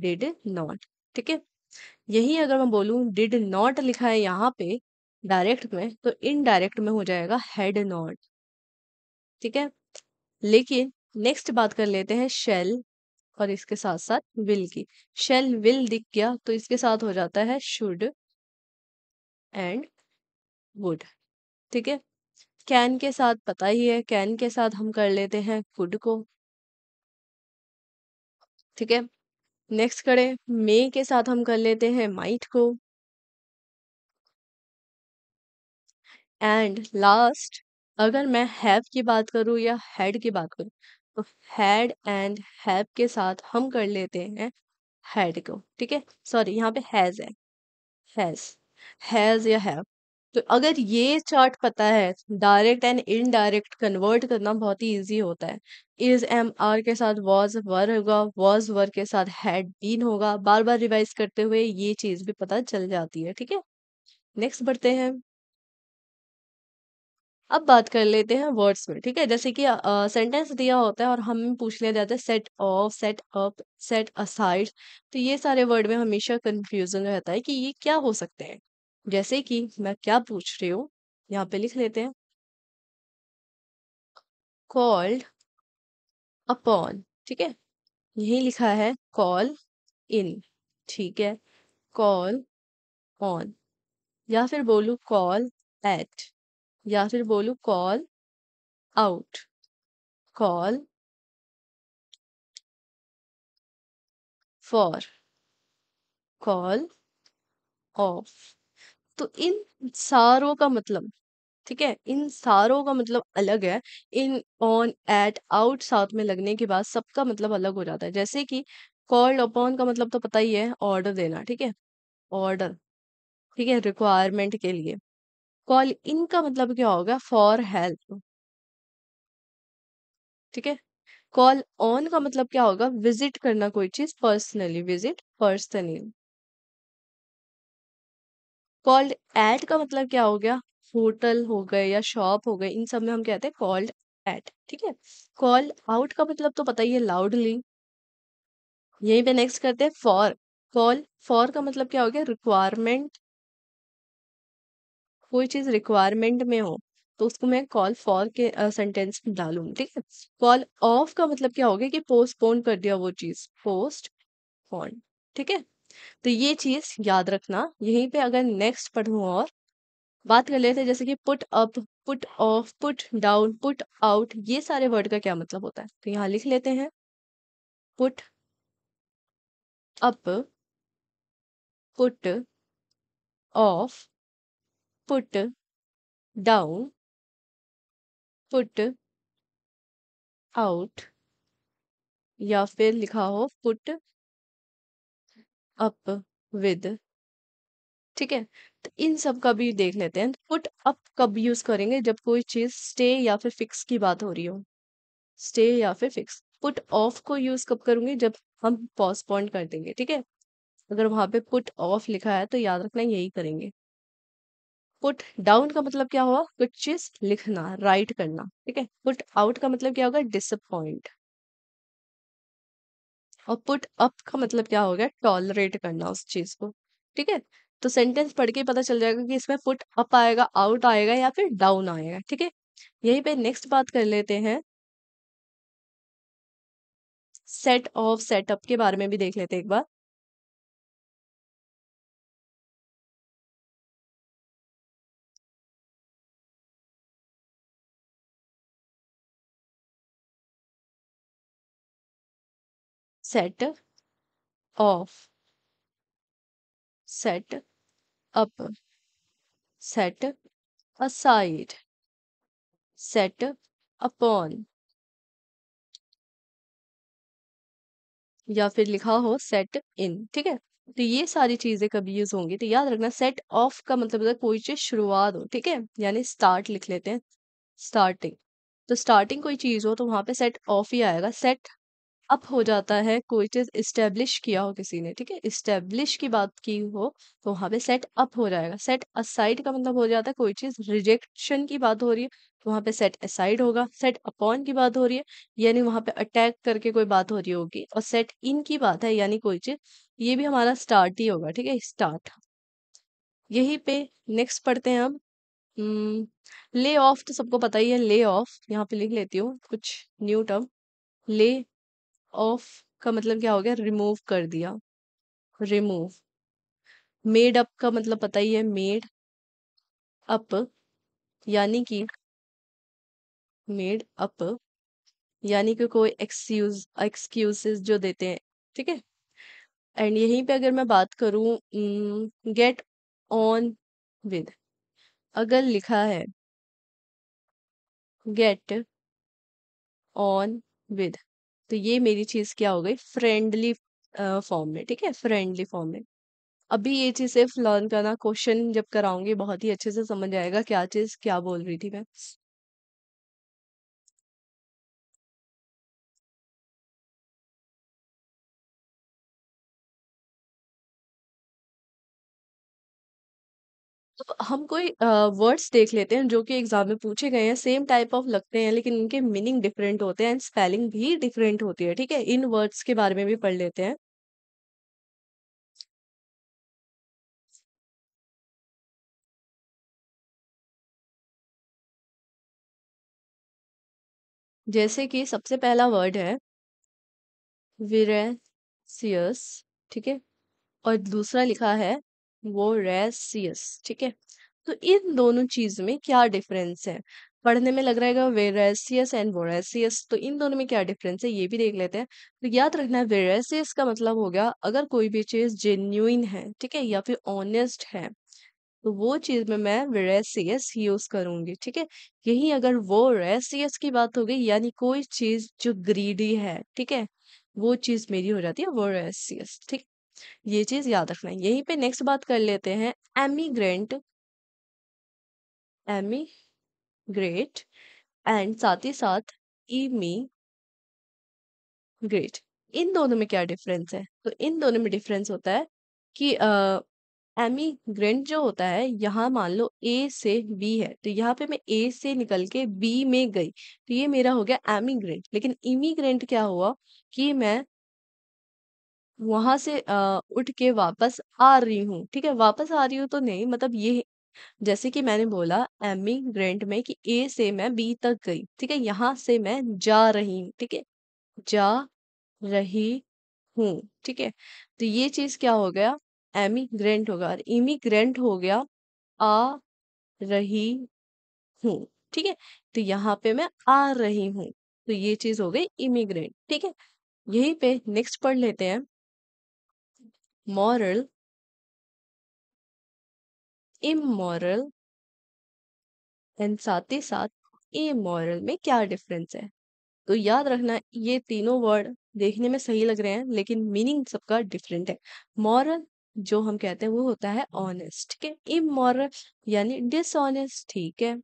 डिड नॉट ठीक है यही अगर मैं बोलू डिड नॉट लिखा है यहाँ पे डायरेक्ट में तो इनडायरेक्ट में हो जाएगा हैड नॉट ठीक है लेकिन नेक्स्ट बात कर लेते हैं शेल और इसके साथ साथ विल की शेल विल दिख गया तो इसके साथ हो जाता है शुड एंड वुड ठीक है कैन के साथ पता ही है कैन के साथ हम कर लेते हैं कुड को ठीक है नेक्स्ट करें मे के साथ हम कर लेते हैं माइट को एंड लास्ट अगर मैं हैव की बात करूं या हेड की बात करूं तो हैड एंड हैव के साथ हम कर लेते हैं हेड को ठीक है सॉरी यहाँ पे हैज है हैज हैज या हैव तो अगर ये चार्ट पता है डायरेक्ट एंड इनडायरेक्ट कन्वर्ट करना बहुत ही इजी होता है इज एम आर के साथ वॉज वर होगा वॉज वर के साथ हैड बीन होगा बार बार रिवाइज करते हुए ये चीज भी पता चल जाती है ठीक है नेक्स्ट बढ़ते हैं अब बात कर लेते हैं वर्ड्स में ठीक है जैसे कि सेंटेंस दिया होता है और हम पूछ लिया जाता है set off set up set aside तो ये सारे वर्ड में हमेशा कंफ्यूजन रहता है कि ये क्या हो सकते हैं जैसे कि मैं क्या पूछ रही हूँ यहाँ पे लिख लेते हैं कॉल्ड अपॉन ठीक है यही लिखा है कॉल इन ठीक है कॉल ऑन या फिर बोलू कॉल एट या फिर बोलू call out call for call off तो इन सारों का मतलब ठीक है इन सारों का मतलब अलग है इन ऑन एट आउट साउथ में लगने के बाद सबका मतलब अलग हो जाता है जैसे कि कॉल्ड अपॉन का मतलब तो पता ही है ऑर्डर देना ठीक है ऑर्डर ठीक है रिक्वायरमेंट के लिए कॉल इन का मतलब क्या होगा फॉर हेल्प ठीक है कॉल ऑन का मतलब क्या होगा विजिट करना कोई चीज personally visit personally called at का मतलब क्या हो गया होटल हो गए या शॉप हो गए इन सब में हम कहते हैं कॉल्ड एट ठीक है कॉल आउट का मतलब तो पता ही है लाउडली यहीं पे नेक्स्ट करते हैं फॉर कॉल फॉर का मतलब क्या हो गया रिक्वायरमेंट कोई चीज रिक्वायरमेंट में हो तो उसको मैं कॉल फॉर के सेंटेंस uh, में डालूंगी ठीक है कॉल ऑफ का मतलब क्या हो गया कि पोस्टपोन कर दिया वो चीज पोस्ट ठीक है तो ये चीज़ याद रखना यहीं पे अगर नेक्स्ट पढ़ू और बात कर लेते हैं जैसे कि put up put off put down put out ये सारे वर्ड का क्या मतलब होता है तो यहाँ लिख लेते हैं put up put off put down put out या फिर लिखा हो पुट अप विद ठीक है तो इन सब का भी देख लेते हैं पुट अप कब यूज करेंगे जब कोई चीज स्टे या फिर फिक्स की बात हो रही हो स्टे या फिर फिक्स पुट ऑफ को यूज कब करूंगी जब हम पॉइंट कर देंगे ठीक है अगर वहां पे पुट ऑफ लिखा है तो याद रखना यही करेंगे पुट डाउन का मतलब क्या हुआ कुछ चीज लिखना राइट करना ठीक है पुट आउट का मतलब क्या होगा डिसअपॉइंट और पुट अप का मतलब क्या हो गया टॉलरेट करना उस चीज को ठीक है तो सेंटेंस पढ़ के पता चल जाएगा कि इसमें पुट अप आएगा आउट आएगा या फिर डाउन आएगा ठीक है यहीं पे नेक्स्ट बात कर लेते हैं सेट ऑफ सेटअप के बारे में भी देख लेते हैं एक बार set off set up set aside set upon या फिर लिखा हो सेट इन ठीक है तो ये सारी चीजें कभी यूज होंगी तो याद रखना सेट ऑफ का मतलब होता है कोई चीज शुरुआत हो ठीक है यानी स्टार्ट लिख लेते हैं स्टार्टिंग तो स्टार्टिंग कोई चीज हो तो वहां पे सेट ऑफ ही आएगा सेट अप हो जाता है कोई चीज इस्टेब्लिश किया हो किसी ने ठीक है इस्टेब्लिश की बात की हो तो वहां पे सेट अप हो जाएगा सेट असाइड का मतलब हो जाता है कोई चीज रिजेक्शन की बात हो रही है तो वहां पे सेट असाइड होगा सेट अपॉन की बात हो रही है यानी वहां पे अटैक करके कोई बात हो रही होगी और सेट इन की बात है यानी कोई चीज ये भी हमारा स्टार्ट ही होगा ठीक है स्टार्ट यही पे नेक्स्ट पढ़ते हैं हम ले ऑफ तो सबको पता ही है ले ऑफ यहाँ पे लिख लेती हूँ कुछ न्यू टर्म ले ऑफ का मतलब क्या हो गया रिमूव कर दिया रिमूव मेड अप का मतलब पता ही है मेड अप यानी कि मेड अप यानी कि कोई एक्सक्यूज एक्सक्यूजेस जो देते हैं ठीक है एंड यहीं पे अगर मैं बात करूं गेट ऑन विद अगर लिखा है गेट ऑन विद तो ये मेरी चीज़ क्या हो गई फ्रेंडली फॉर्म में ठीक है फ्रेंडली फॉर्म में अभी ये चीज़ सिर्फ लर्न करना क्वेश्चन जब कराऊंगी बहुत ही अच्छे से समझ आएगा क्या चीज़ क्या बोल रही थी मैं तो हम कोई वर्ड्स देख लेते हैं जो कि एग्जाम में पूछे गए हैं सेम टाइप ऑफ लगते हैं लेकिन इनके मीनिंग डिफरेंट होते हैं एंड स्पेलिंग भी डिफरेंट होती है ठीक है इन वर्ड्स के बारे में भी पढ़ लेते हैं जैसे कि सबसे पहला वर्ड है विरेसियस ठीक है और दूसरा लिखा है रेसियस ठीक है तो इन दोनों चीज में क्या डिफरेंस है पढ़ने में लग रहेगा वेरेसियस एंड वोरेसियस तो इन दोनों में क्या डिफरेंस है ये भी देख लेते हैं तो याद रखना है वेरेसियस का मतलब हो गया अगर कोई भी चीज जेन्यून है ठीक है या फिर ऑनेस्ट है तो वो चीज में मैं वेरेसियस यूज करूंगी ठीक है यही अगर वो रेसियस की बात हो गई यानी कोई चीज जो ग्रीडी है ठीक है वो चीज मेरी हो जाती है वो रेसियस ठीक ये चीज़ याद रखना है यहीं पे नेक्स्ट बात कर लेते हैं एमीग्रेंट एमी ग्रेट एंड साथ ही साथ ईमी ग्रेट इन दोनों में क्या डिफरेंस है तो इन दोनों में डिफरेंस होता है कि ग्रेंट जो होता है यहाँ मान लो ए से बी है तो यहाँ पे मैं ए से निकल के बी में गई तो ये मेरा हो गया ग्रेंट लेकिन ग्रेंट क्या हुआ कि मैं वहां से उठ के वापस आ रही हूँ, ठीक है? वापस आ रही हूँ तो नहीं मतलब ये जैसे कि मैंने बोला एमी ग्रेंट में कि ए से मैं बी तक गई, ठीक है? यहाँ से मैं जा रही हूँ, ठीक है? जा रही हूँ, ठीक है? तो ये चीज़ क्या हो गया? एमी हो गया और ग्रेंट हो गया आ रही हूँ, ठीक है? तो यहाँ पे मैं आ रही हूँ, तो ये चीज़ हो गई इमिग्रेंट, ठीक है? यही पे नेक्स्ट पढ़ लेते हैं moral immoral एंड साथ ही साथ इमोरल में क्या डिफरेंस है तो याद रखना ये तीनों वर्ड देखने में सही लग रहे हैं लेकिन मीनिंग सबका डिफरेंट है मॉरल जो हम कहते हैं वो होता है ऑनेस्ट ठीक है इमोरल यानी डिसऑनेस्ट ठीक है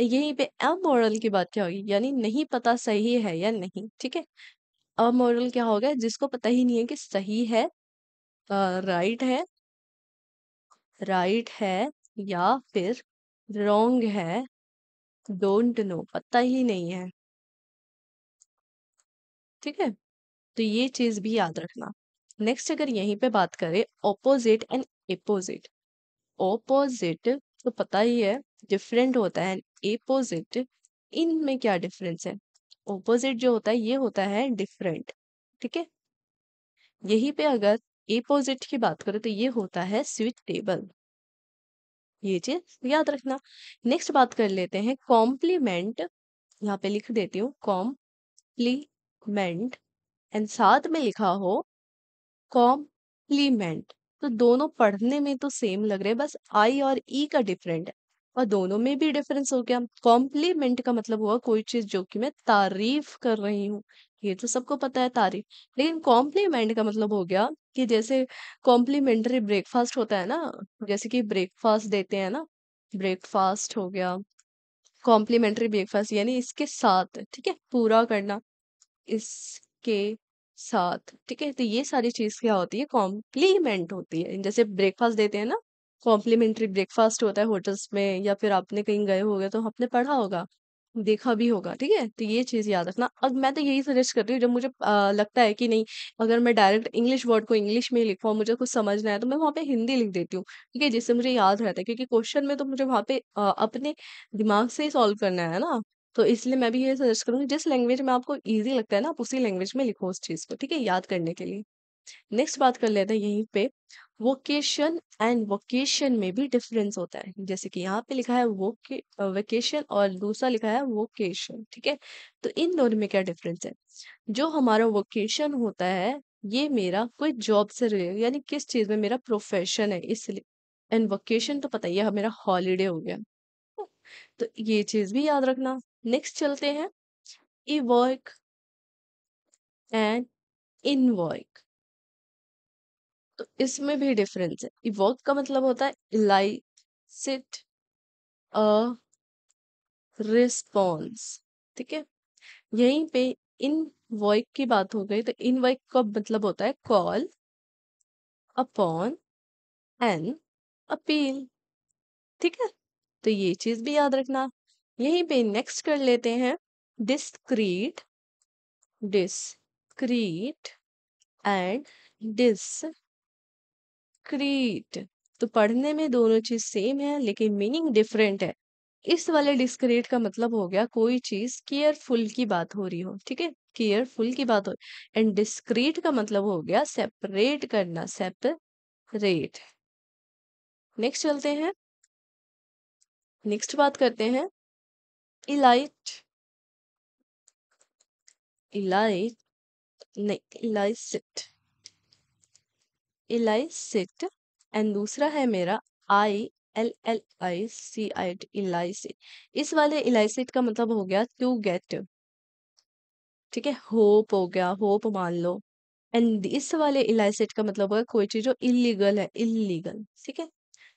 यहीं पे अमोरल की बात क्या होगी यानी नहीं पता सही है या नहीं ठीक है अमोरल क्या होगा जिसको पता ही नहीं है कि सही है राइट है राइट है या फिर रॉन्ग है डोंट नो पता ही नहीं है ठीक है तो ये चीज भी याद रखना नेक्स्ट अगर यहीं पे बात करें ऑपोजिट एंड एपोजिट ऑपोजिट तो पता ही है डिफरेंट होता है एपोजिट इनमें क्या डिफरेंस है ऑपोजिट जो होता है ये होता है डिफरेंट ठीक है यहीं पे अगर एपोजिट की बात करें तो ये होता है स्विच टेबल ये चीज याद रखना नेक्स्ट बात कर लेते हैं कॉम्प्लीमेंट यहाँ पे लिख देती हूँ कॉम्प्लीमेंट एंड साथ में लिखा हो कॉम्प्लीमेंट तो दोनों पढ़ने में तो सेम लग रहे हैं बस आई और ई e का डिफरेंट है और दोनों में भी डिफरेंस हो गया कॉम्प्लीमेंट का मतलब हुआ कोई चीज जो कि मैं तारीफ कर रही हूँ ये तो सबको पता है तारीफ लेकिन कॉम्प्लीमेंट का मतलब हो गया कि जैसे कॉम्प्लीमेंट्री ब्रेकफास्ट होता है ना जैसे कि ब्रेकफास्ट देते हैं ना ब्रेकफास्ट हो गया कॉम्प्लीमेंट्री ब्रेकफास्ट यानी इसके साथ ठीक है पूरा करना इसके साथ ठीक है तो ये सारी चीज क्या होती है कॉम्प्लीमेंट होती है जैसे ब्रेकफास्ट देते हैं ना कॉम्प्लीमेंट्री ब्रेकफास्ट होता है होटल्स में या फिर आपने कहीं गए हो तो आपने पढ़ा होगा देखा भी होगा ठीक है तो ये चीज़ याद रखना अब मैं तो यही सजेस्ट करती हूँ जब मुझे आ, लगता है कि नहीं अगर मैं डायरेक्ट इंग्लिश वर्ड को इंग्लिश में लिखवाऊँ मुझे कुछ समझ है तो मैं वहाँ पे हिंदी लिख देती हूँ ठीक है जिससे मुझे याद रहता है क्योंकि क्वेश्चन में तो मुझे वहाँ पे आ, अपने दिमाग से ही सॉल्व करना है ना तो इसलिए मैं भी ये सजेस्ट करूँगी जिस लैंग्वेज में आपको ईजी लगता है ना आप उसी लैंग्वेज में लिखो उस चीज़ को ठीक है याद करने के लिए नेक्स्ट बात कर लेते हैं यहीं पे वोकेशन एंड वोकेशन में भी डिफरेंस होता है जैसे कि यहाँ पे लिखा है वोके वेकेशन और दूसरा लिखा है वोकेशन ठीक है तो इन दोनों में क्या डिफरेंस है जो हमारा वोकेशन होता है ये मेरा कोई जॉब से रिलेटेड यानी किस चीज में मेरा प्रोफेशन है इसलिए एंड वोकेशन तो पता ही है मेरा हॉलीडे हो गया तो ये चीज भी याद रखना नेक्स्ट चलते हैं ई वर्क एंड इन वर्क तो इसमें भी डिफरेंस है इवोक का मतलब होता है सिट अ रिस्पॉन्स ठीक है यहीं पे इन वॉइक की बात हो गई तो इन वॉइक का मतलब होता है कॉल अपॉन एन अपील ठीक है तो ये चीज भी याद रखना यहीं पे नेक्स्ट कर लेते हैं discreet discrete and dis discrete तो पढ़ने में दोनों चीज सेम है लेकिन मीनिंग डिफरेंट है इस वाले डिस्क्रीट का मतलब हो गया कोई चीज केयरफुल की बात हो रही हो ठीक है केयरफुल की बात हो एंड डिस्क्रीट का मतलब हो गया सेपरेट करना सेपरेट नेक्स्ट चलते हैं नेक्स्ट बात करते हैं इलाइट इलाइट नहीं इलाइसिट एल सिट एंड दूसरा है मेरा I L L I C I T सिट इस वाले इलाइसिट का मतलब हो गया टू गेट ठीक है होप हो गया होप मान लो एंड इस वाले सिट का मतलब होगा कोई चीज जो इलीगल है इलीगल ठीक है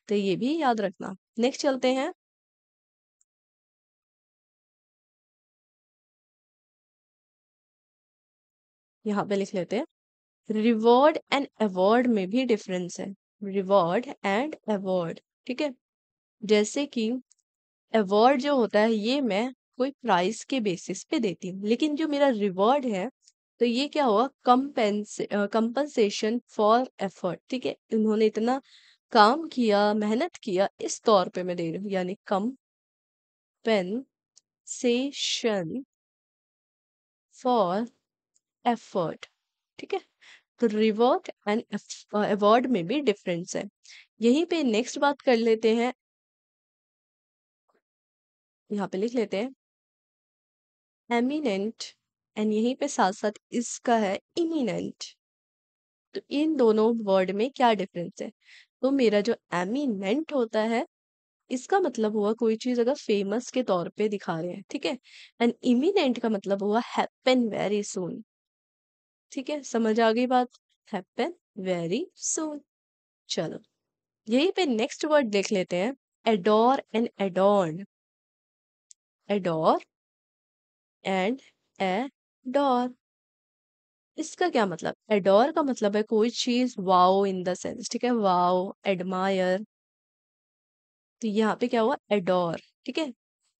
तो ये भी याद रखना नेक्स्ट चलते हैं यहाँ पे लिख लेते हैं रिवॉर्ड एंड अवॉर्ड में भी डिफरेंस है रिवॉर्ड एंड अवॉर्ड ठीक है जैसे कि अवॉर्ड जो होता है ये मैं कोई प्राइस के बेसिस पे देती हूँ लेकिन जो मेरा रिवॉर्ड है तो ये क्या हुआ कंपनसेशन फॉर एफर्ट ठीक है उन्होंने इतना काम किया मेहनत किया इस तौर पे मैं दे रही हूँ यानी कंपेंसेशन फॉर एफर्ट ठीक है तो रिवॉर्ड एंड अवार्ड में भी डिफरेंस है यहीं पे नेक्स्ट बात कर लेते हैं यहाँ पे लिख लेते हैं एमिनेंट एंड यहीं पे साथ साथ इसका है इमिनेंट तो इन दोनों वर्ड में क्या डिफरेंस है तो मेरा जो एमिनेंट होता है इसका मतलब हुआ कोई चीज अगर फेमस के तौर पे दिखा रहे हैं ठीक है एंड इमिनेंट का मतलब हुआ हैपन वेरी सुन ठीक है समझ आ गई बात हैपन वेरी सोन चलो यही पे नेक्स्ट वर्ड देख लेते हैं adore and adorn adore and adore इसका क्या मतलब एडोर का मतलब है कोई चीज वाओ इन द सेंस ठीक है वाओ एडमायर तो यहाँ पे क्या हुआ एडोर ठीक है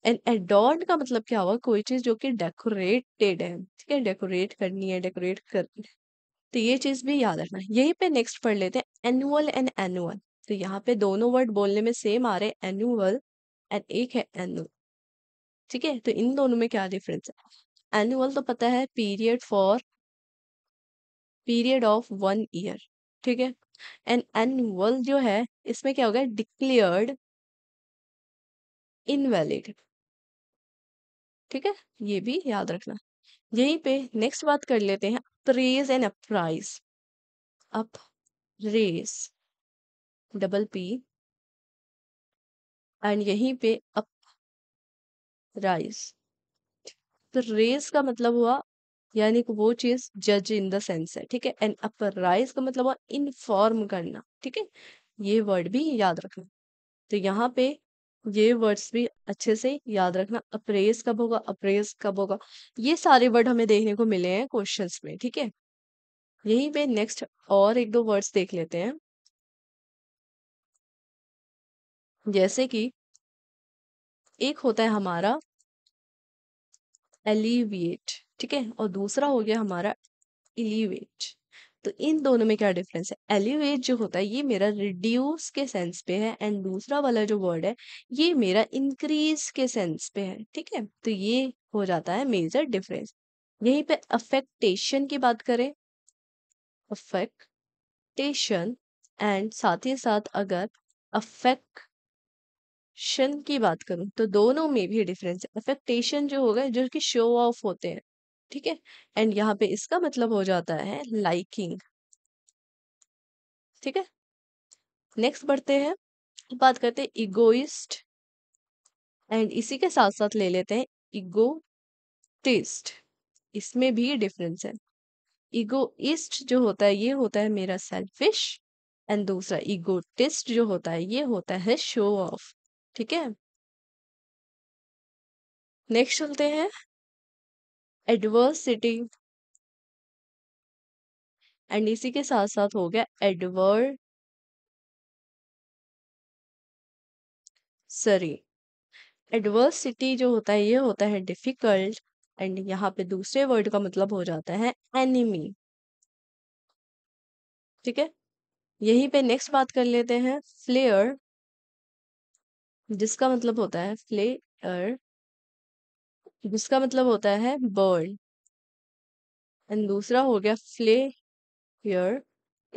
एंड एडॉर्न का मतलब क्या हुआ कोई चीज जो कि डेकोरेटेड है ठीक है डेकोरेट करनी है डेकोरेट करनी है तो ये चीज भी याद रखना है पे नेक्स्ट पढ़ लेते हैं एनुअल एंड एनुअल तो यहाँ पे दोनों वर्ड बोलने में सेम आ रहे हैं एनुअल एंड एक है एनुअल ठीक है तो इन दोनों में क्या डिफरेंस है एनुअल तो पता है period for period of one year ठीक है एंड एनुअल जो है इसमें क्या होगा डिक्लेयर्ड इनवैलिड ठीक है ये भी याद रखना यहीं पे नेक्स्ट बात कर लेते हैं अप्रेज एंड अप्राइज अप रेस डबल पी एंड यहीं पे अप राइज तो रेस का मतलब हुआ यानी कि वो चीज जज इन द सेंस है ठीक है एंड अपराइज का मतलब हुआ इनफॉर्म करना ठीक है ये वर्ड भी याद रखना तो यहाँ पे ये वर्ड्स भी अच्छे से याद रखना अप्रेज कब होगा अप्रेज कब होगा ये सारे वर्ड हमें देखने को मिले हैं क्वेश्चंस में ठीक है यही पे नेक्स्ट और एक दो वर्ड्स देख लेते हैं जैसे कि एक होता है हमारा एलिविएट ठीक है और दूसरा हो गया हमारा इलिवेट तो इन दोनों में क्या डिफरेंस है एलिवेट जो होता है ये मेरा रिड्यूस के सेंस पे है एंड दूसरा वाला जो वर्ड है ये मेरा इंक्रीज के सेंस पे है ठीक है तो ये हो जाता है मेजर डिफरेंस यहीं पे अफेक्टेशन की बात करें अफेक्टेशन एंड साथ ही साथ अगर अफेक्ट शन की बात करूं तो दोनों में भी डिफरेंस है अफेक्टेशन जो होगा जो कि शो ऑफ होते हैं ठीक है एंड यहाँ पे इसका मतलब हो जाता है लाइकिंग ठीक है नेक्स्ट बढ़ते हैं बात करते हैं इगोइस्ट एंड इसी के साथ साथ ले लेते हैं इगो टेस्ट इसमें भी डिफरेंस है इगोइस्ट जो होता है ये होता है मेरा सेल्फिश एंड दूसरा इगोटिस्ट जो होता है ये होता है शो ऑफ ठीक है नेक्स्ट चलते हैं एडवर्सिटी एंड इसी के साथ साथ हो गया एडवर्ड सरी एडवर्सिटी जो होता है ये होता है डिफिकल्ट एंड यहाँ पे दूसरे वर्ड का मतलब हो जाता है एनिमी ठीक है यहीं पे नेक्स्ट बात कर लेते हैं फ्लेयर जिसका मतलब होता है फ्लेयर जिसका मतलब होता है बर्न एंड दूसरा हो गया फ्ले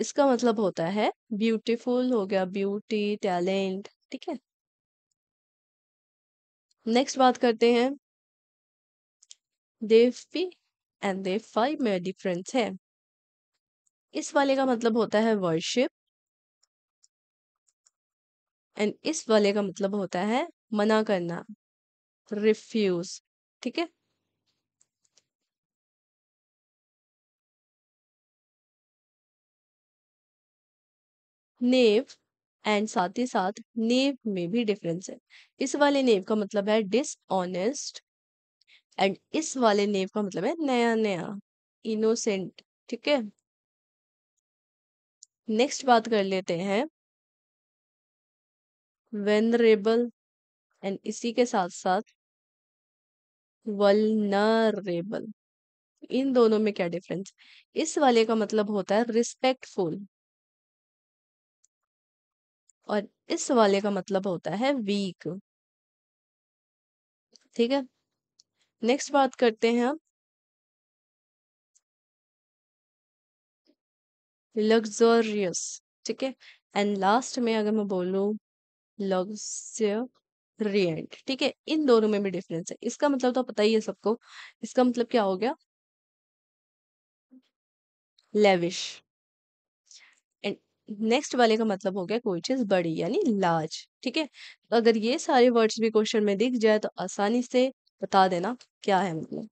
इसका मतलब होता है ब्यूटीफुल हो गया ब्यूटी टैलेंट ठीक है नेक्स्ट बात करते हैं देव पी एंड देव फाइव में डिफरेंस है इस वाले का मतलब होता है वर्शिप एंड इस वाले का मतलब होता है मना करना रिफ्यूज ठीक है नेव एंड साथ ही साथ नेव में भी डिफरेंस है इस वाले नेव का मतलब है डिसऑनेस्ट एंड इस वाले नेव का मतलब है नया नया इनोसेंट ठीक है नेक्स्ट बात कर लेते हैं वेनरेबल एंड इसी के साथ साथ वलनरेबल इन दोनों में क्या डिफरेंस इस वाले का मतलब होता है रिस्पेक्टफुल और इस वाले का मतलब होता है वीक ठीक है नेक्स्ट बात करते हैं लग्जोरियस ठीक है एंड लास्ट में अगर मैं बोलू लग्जर ग्रेडियंट ठीक है इन दोनों में भी डिफरेंस है इसका मतलब तो पता ही है सबको इसका मतलब क्या हो गया लेविश एंड नेक्स्ट वाले का मतलब हो गया कोई चीज बड़ी यानी लार्ज ठीक है अगर ये सारे वर्ड्स भी क्वेश्चन में दिख जाए तो आसानी से बता देना क्या है मतलब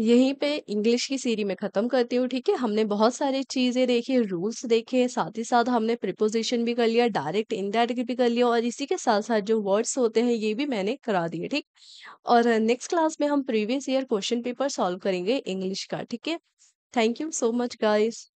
यहीं पे इंग्लिश की सीरी मैं ख़त्म करती हूँ, ठीक है? हमने बहुत सारी चीज़ें देखी, रूल्स देखे, साथ ही साथ हमने प्रिपोजिशन भी कर लिया, डायरेक्ट इनडायरेक्ट भी कर लिया और इसी के साथ-साथ जो वर्ड्स होते हैं ये भी मैंने करा दिए, ठीक? और नेक्स्ट क्लास में हम previous year question paper solve करेंगे इंग्लिश का, ठीक है? Thank you so much guys.